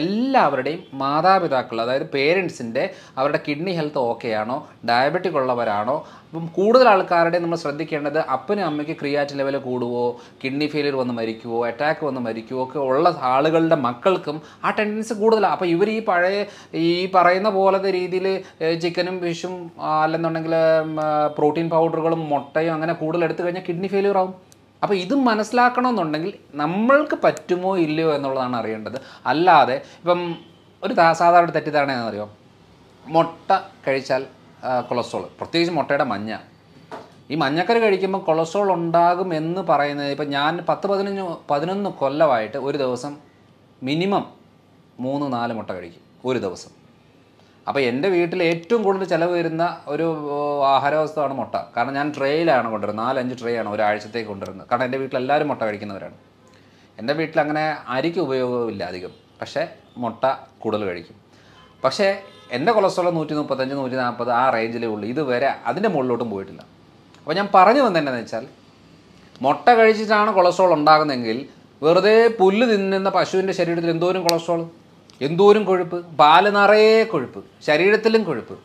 A: എല്ലാവരുടെയും മാതാപിതാക്കൾ അതായത് പേരൻസിൻ്റെ അവരുടെ കിഡ്നി ഹെൽത്ത് ഓക്കെ ആണോ ഡയബറ്റിക് ഉള്ളവരാണോ അപ്പം കൂടുതൽ ആൾക്കാരുടെ നമ്മൾ ശ്രദ്ധിക്കേണ്ടത് അപ്പനും അമ്മയ്ക്ക് ക്രിയാറ്റ് ലെവൽ കൂടുവോ കിഡ്നി ഫെയിലിയർ വന്ന് മരിക്കുവോ അറ്റാക്ക് വന്ന് മരിക്കുവോ ഒക്കെ ഉള്ള ആളുകളുടെ മക്കൾക്കും ആ ടെൻഡൻസി കൂടുതലാണ് അപ്പോൾ ഇവർ ഈ പഴയ ഈ പറയുന്ന പോലത്തെ രീതിയിൽ ചിക്കനും ഫിഷും അല്ലെന്നുണ്ടെങ്കിൽ പ്രോട്ടീൻ പൗഡറുകളും മുട്ടയും അങ്ങനെ കൂടുതൽ എടുത്തു കഴിഞ്ഞാൽ കിഡ്നി ഫെയിലിയർ ആവും അപ്പോൾ ഇത് മനസ്സിലാക്കണമെന്നുണ്ടെങ്കിൽ നമ്മൾക്ക് പറ്റുമോ ഇല്ലയോ എന്നുള്ളതാണ് അറിയേണ്ടത് അല്ലാതെ ഇപ്പം ഒരു സാധാരണ തെറ്റിദ്ധാരണ എന്നറിയോ മുട്ട കഴിച്ചാൽ കൊളസ്ട്രോൾ പ്രത്യേകിച്ച് മുട്ടയുടെ മഞ്ഞ ഈ മഞ്ഞക്കറി കഴിക്കുമ്പോൾ കൊളസ്ട്രോൾ ഉണ്ടാകും എന്ന് പറയുന്നത് ഇപ്പം ഞാൻ പത്ത് പതിനഞ്ച് പതിനൊന്ന് കൊല്ലമായിട്ട് ഒരു ദിവസം മിനിമം മൂന്ന് നാല് മുട്ട കഴിക്കും ഒരു ദിവസം അപ്പോൾ എൻ്റെ വീട്ടിൽ ഏറ്റവും കൂടുതൽ ചിലവ് വരുന്ന ഒരു ആഹാരവസ്തുവാണ് മുട്ട കാരണം ഞാൻ ട്രേയിലാണ് കൊണ്ടുവരുന്നത് നാലഞ്ച് ട്രേ ആണ് ഒരാഴ്ചത്തേക്ക് കൊണ്ടുവരുന്നത് കാരണം എൻ്റെ വീട്ടിൽ എല്ലാവരും മുട്ട കഴിക്കുന്നവരാണ് എൻ്റെ വീട്ടിൽ അങ്ങനെ അരിക്ക് ഉപയോഗമില്ല അധികം പക്ഷേ മുട്ട കൂടുതൽ കഴിക്കും പക്ഷേ എൻ്റെ കൊളസ്ട്രോൾ നൂറ്റി മുപ്പത്തഞ്ച് നൂറ്റി നാൽപ്പത് ആ റേഞ്ചിലേ ഉള്ളൂ ഇതുവരെ അതിൻ്റെ മുകളിലോട്ടും പോയിട്ടില്ല അപ്പോൾ ഞാൻ പറഞ്ഞു വന്നതെന്നു വെച്ചാൽ മുട്ട കഴിച്ചിട്ടാണ് കൊളസ്ട്രോൾ ഉണ്ടാകുന്നതെങ്കിൽ വെറുതെ പുല്ല് തിന്നുന്ന പശുവിൻ്റെ ശരീരത്തിൽ എന്തോരം കൊളസ്ട്രോൾ എന്തോരും കൊഴുപ്പ് പാല് നിറയെ കൊഴുപ്പ് ശരീരത്തിലും കൊഴുപ്പ്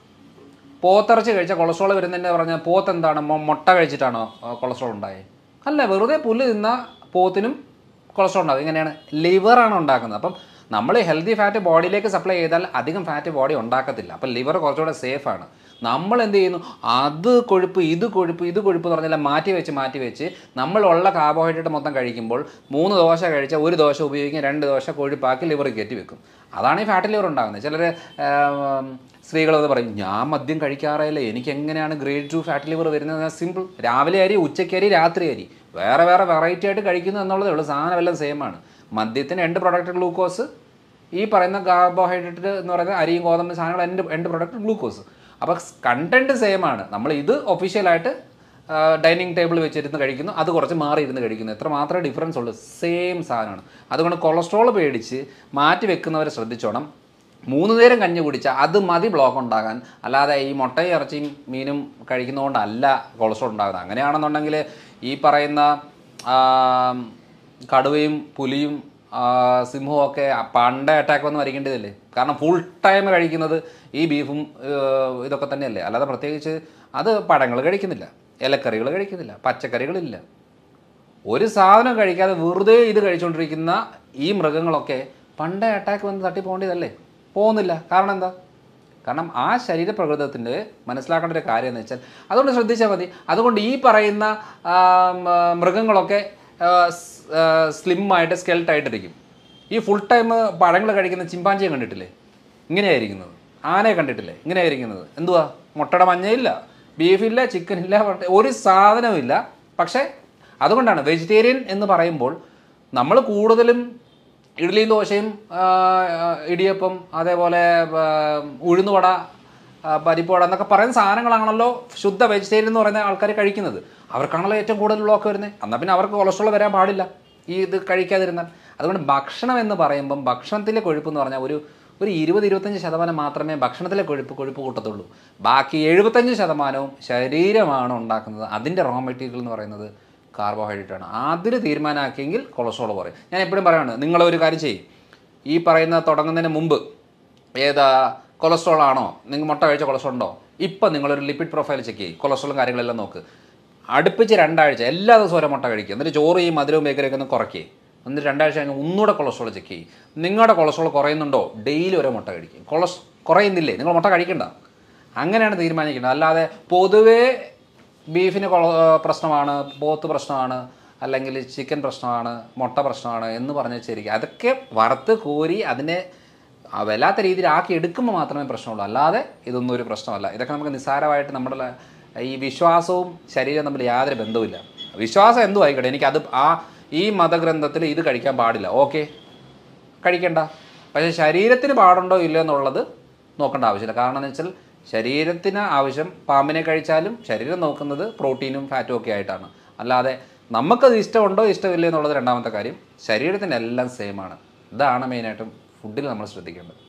A: പോത്തിറച്ചി കഴിച്ചാൽ കൊളസ്ട്രോൾ വരുന്നതിൻ്റെ പറഞ്ഞാൽ പോത്ത് എന്താണ് മുട്ട കഴിച്ചിട്ടാണോ കൊളസ്ട്രോൾ ഉണ്ടായത് അല്ല വെറുതെ പുല്ല് തിന്ന പോത്തിനും കൊളസ്ട്രോൾ ഉണ്ടാകും ഇങ്ങനെയാണ് ലിവറാണ് ഉണ്ടാക്കുന്നത് അപ്പം നമ്മൾ ഹെൽത്തി ഫാറ്റ് ബോഡിയിലേക്ക് സപ്ലൈ ചെയ്താൽ അധികം ഫാറ്റ് ബോഡി ഉണ്ടാക്കത്തില്ല അപ്പം ലിവർ കുറച്ചുകൂടെ സേഫാണ് നമ്മൾ എന്ത് ചെയ്യുന്നു അത് കൊഴുപ്പ് ഇത് കൊഴുപ്പ് ഇത് കൊഴുപ്പ് എന്ന് പറഞ്ഞാൽ മാറ്റി വെച്ച് മാറ്റി വെച്ച് നമ്മളുള്ള കാർബോഹൈഡ്രേറ്റ് മൊത്തം കഴിക്കുമ്പോൾ മൂന്ന് ദോശ കഴിച്ചാൽ ഒരു ദോശ ഉപയോഗിക്കും രണ്ട് ദോശ കൊഴുപ്പാക്കി ലിവർ കയറ്റി വെക്കും അതാണ് ഈ ഫാറ്റ് ലിവർ ഉണ്ടാകുന്നത് ചിലർ സ്ത്രീകളത് പറയും ഞാൻ മദ്യം കഴിക്കാറില്ല എനിക്ക് എങ്ങനെയാണ് ഗ്രേഡ് ടു ഫാറ്റ് ലിവർ വരുന്നത് സിമ്പിൾ രാവിലെ അരി ഉച്ചയ്ക്ക് അരി രാത്രി അരി വേറെ വേറെ വെറൈറ്റി ആയിട്ട് കഴിക്കുന്നു എന്നുള്ളതേ ഉള്ളൂ സാധനം എല്ലാം ആണ് മദ്യത്തിന് രണ്ട് പ്രൊഡക്റ്റ് ഗ്ലൂക്കോസ് ഈ പറയുന്ന കാർബോഹൈഡ്രേറ്റ് എന്ന് പറയുന്ന അരിയും ഗോതമ്പ് സാധനങ്ങൾ എൻ്റെ രണ്ട് പ്രൊഡക്റ്റ് ഗ്ലൂക്കോസ് അപ്പോൾ കണ്ടൻറ്റ് സെയിം ആണ് നമ്മൾ ഇത് ഒഫീഷ്യലായിട്ട് ഡൈനിങ് ടേബിൾ വെച്ചിരുന്ന് കഴിക്കുന്നു അത് കുറച്ച് മാറി ഇരുന്ന് കഴിക്കുന്നു എത്ര മാത്രമേ ഡിഫറൻസ് ഉള്ളൂ സെയിം സാധനമാണ് അതുകൊണ്ട് കൊളസ്ട്രോൾ പേടിച്ച് മാറ്റി വെക്കുന്നവരെ ശ്രദ്ധിച്ചോണം മൂന്ന് നേരം കഞ്ഞി കുടിച്ചാൽ അത് മതി ബ്ലോക്ക് ഉണ്ടാകാൻ അല്ലാതെ ഈ മുട്ടയും ഇറച്ചിയും മീനും കഴിക്കുന്നതുകൊണ്ടല്ല കൊളസ്ട്രോൾ ഉണ്ടാകുന്നത് അങ്ങനെയാണെന്നുണ്ടെങ്കിൽ ഈ പറയുന്ന കടുവയും പുലിയും സിംഹമൊക്കെ ഒക്കെ പണ്ടേ അറ്റാക്ക് വന്ന് മരിക്കേണ്ടതല്ലേ കാരണം ഫുൾ ടൈം കഴിക്കുന്നത് ഈ ബീഫും ഇതൊക്കെ തന്നെയല്ലേ അല്ലാതെ പ്രത്യേകിച്ച് അത് പഴങ്ങൾ കഴിക്കുന്നില്ല ഇലക്കറികൾ കഴിക്കുന്നില്ല പച്ചക്കറികളില്ല ഒരു സാധനം കഴിക്കാതെ വെറുതെ ഇത് കഴിച്ചുകൊണ്ടിരിക്കുന്ന ഈ മൃഗങ്ങളൊക്കെ പണ്ടേ അറ്റാക്ക് വന്ന് തട്ടിപ്പോകേണ്ടതല്ലേ പോകുന്നില്ല കാരണം എന്താ കാരണം ആ ശരീരപ്രകൃതത്തിൻ്റെ മനസ്സിലാക്കേണ്ട ഒരു കാര്യം എന്ന് വെച്ചാൽ അതുകൊണ്ട് ശ്രദ്ധിച്ചാൽ മതി അതുകൊണ്ട് ഈ പറയുന്ന മൃഗങ്ങളൊക്കെ സ്ലിമ്മായിട്ട് സ്കെൽട്ടായിട്ടിരിക്കും ഈ ഫുൾ ടൈം പഴങ്ങൾ കഴിക്കുന്ന ചിമ്പാഞ്ചിയെ കണ്ടിട്ടില്ലേ ഇങ്ങനെയായിരിക്കുന്നത് ആനയെ കണ്ടിട്ടില്ലേ ഇങ്ങനെയായിരിക്കുന്നത് എന്തുവാ മുട്ടയുടെ മഞ്ഞയില്ല ബീഫില്ല ചിക്കൻ ഇല്ല ഒരു സാധനവുമില്ല പക്ഷേ അതുകൊണ്ടാണ് വെജിറ്റേറിയൻ എന്ന് പറയുമ്പോൾ നമ്മൾ കൂടുതലും ഇഡ്ഡലിയും ദോശയും ഇടിയപ്പം അതേപോലെ ഉഴുന്നുവട പരിപ്പോട എന്നൊക്കെ പറയുന്ന സാധനങ്ങളാണല്ലോ ശുദ്ധ വെജിറ്റേറിയൻ എന്ന് പറയുന്ന ആൾക്കാർ കഴിക്കുന്നത് അവർക്കാണല്ലോ ഏറ്റവും കൂടുതൽ ബ്ലോക്ക് വരുന്നത് എന്നാൽ പിന്നെ അവർക്ക് കൊളസ്ട്രോൾ വരാൻ പാടില്ല ഈ ഇത് കഴിക്കാതിരുന്നാൽ അതുകൊണ്ട് ഭക്ഷണം എന്ന് പറയുമ്പം ഭക്ഷണത്തിലെ കൊഴുപ്പ് എന്ന് പറഞ്ഞാൽ ഒരു ഒരു ഇരുപത് ഇരുപത്തഞ്ച് ശതമാനം മാത്രമേ ഭക്ഷണത്തിലെ കൊഴുപ്പ് കൊഴുപ്പ് കൂട്ടത്തുള്ളൂ ബാക്കി എഴുപത്തഞ്ച് ശതമാനവും ശരീരമാണ് ഉണ്ടാക്കുന്നത് അതിൻ്റെ റോ മെറ്റീരിയൽ എന്ന് പറയുന്നത് കാർബോഹൈഡ്രേറ്റ് ആണ് അതിൽ തീരുമാനമാക്കിയെങ്കിൽ കൊളസ്ട്രോൾ കുറയും ഞാൻ എപ്പോഴും പറയുകയാണ് നിങ്ങളൊരു കാര്യം ചെയ്യും ഈ പറയുന്ന തുടങ്ങുന്നതിന് മുമ്പ് ഏതാ കൊളസ്ട്രോൾ ആണോ നിങ്ങൾ മുട്ട കഴിച്ച കൊളസ്ട്രോൾ ഉണ്ടോ ഇപ്പം നിങ്ങളൊരു ലിപ്പിഡ് പ്രൊഫൈൽ ചെക്ക് ചെയ്യും കൊളസ്ട്രോളും കാര്യങ്ങളെല്ലാം നോക്ക് അടുപ്പിച്ച് രണ്ടാഴ്ച എല്ലാ ദിവസവും ഒരു മുട്ട കഴിക്കുക എന്നിട്ട് ചോറ് ഈ മധുരവും ബേക്കറിയൊക്കെ ഒന്ന് കുറയ്ക്കുക എന്നിട്ട് രണ്ടാഴ്ച കഴിഞ്ഞാൽ ഒന്നുകൂടെ കൊളസ്ട്രോൾ ചെക്ക് ചെയ്യും നിങ്ങളുടെ കൊളസ്ട്രോൾ കുറയുന്നുണ്ടോ ഡെയിലി ഒരു മുട്ട കഴിക്കും കൊളസ് കുറയുന്നില്ലേ നിങ്ങൾ മുട്ട കഴിക്കണ്ട അങ്ങനെയാണ് തീരുമാനിക്കേണ്ടത് അല്ലാതെ പൊതുവേ ബീഫിന് പ്രശ്നമാണ് പോത്ത് പ്രശ്നമാണ് അല്ലെങ്കിൽ ചിക്കൻ പ്രശ്നമാണ് മുട്ട പ്രശ്നമാണ് എന്ന് പറഞ്ഞാൽ ശരിക്കും അതൊക്കെ വറുത്ത് കോരി അതിനെ വല്ലാത്ത രീതിയിൽ ആക്കി എടുക്കുമ്പോൾ മാത്രമേ പ്രശ്നമുള്ളൂ അല്ലാതെ ഇതൊന്നും ഒരു പ്രശ്നമല്ല ഇതൊക്കെ നമുക്ക് നിസ്സാരമായിട്ട് നമ്മുടെ ഈ വിശ്വാസവും ശരീരം തമ്മിൽ യാതൊരു ബന്ധവുമില്ല വിശ്വാസം എന്തു ആയിക്കോട്ടെ എനിക്കത് ആ ഈ മതഗ്രന്ഥത്തിൽ ഇത് കഴിക്കാൻ പാടില്ല ഓക്കെ കഴിക്കണ്ട പക്ഷേ ശരീരത്തിന് പാടുണ്ടോ ഇല്ലയോ എന്നുള്ളത് നോക്കേണ്ട ആവശ്യമില്ല കാരണം എന്ന് വെച്ചാൽ ശരീരത്തിന് ആവശ്യം പാമ്പിനെ കഴിച്ചാലും ശരീരം നോക്കുന്നത് പ്രോട്ടീനും ഫാറ്റും ഒക്കെ ആയിട്ടാണ് അല്ലാതെ നമുക്കത് ഇഷ്ടമുണ്ടോ ഇഷ്ടമില്ലയോ എന്നുള്ളത് രണ്ടാമത്തെ കാര്യം ശരീരത്തിനെല്ലാം സെയിമാണ് ഇതാണ് മെയിനായിട്ടും ഫുഡിൽ നമ്മൾ
B: ശ്രദ്ധിക്കേണ്ടത്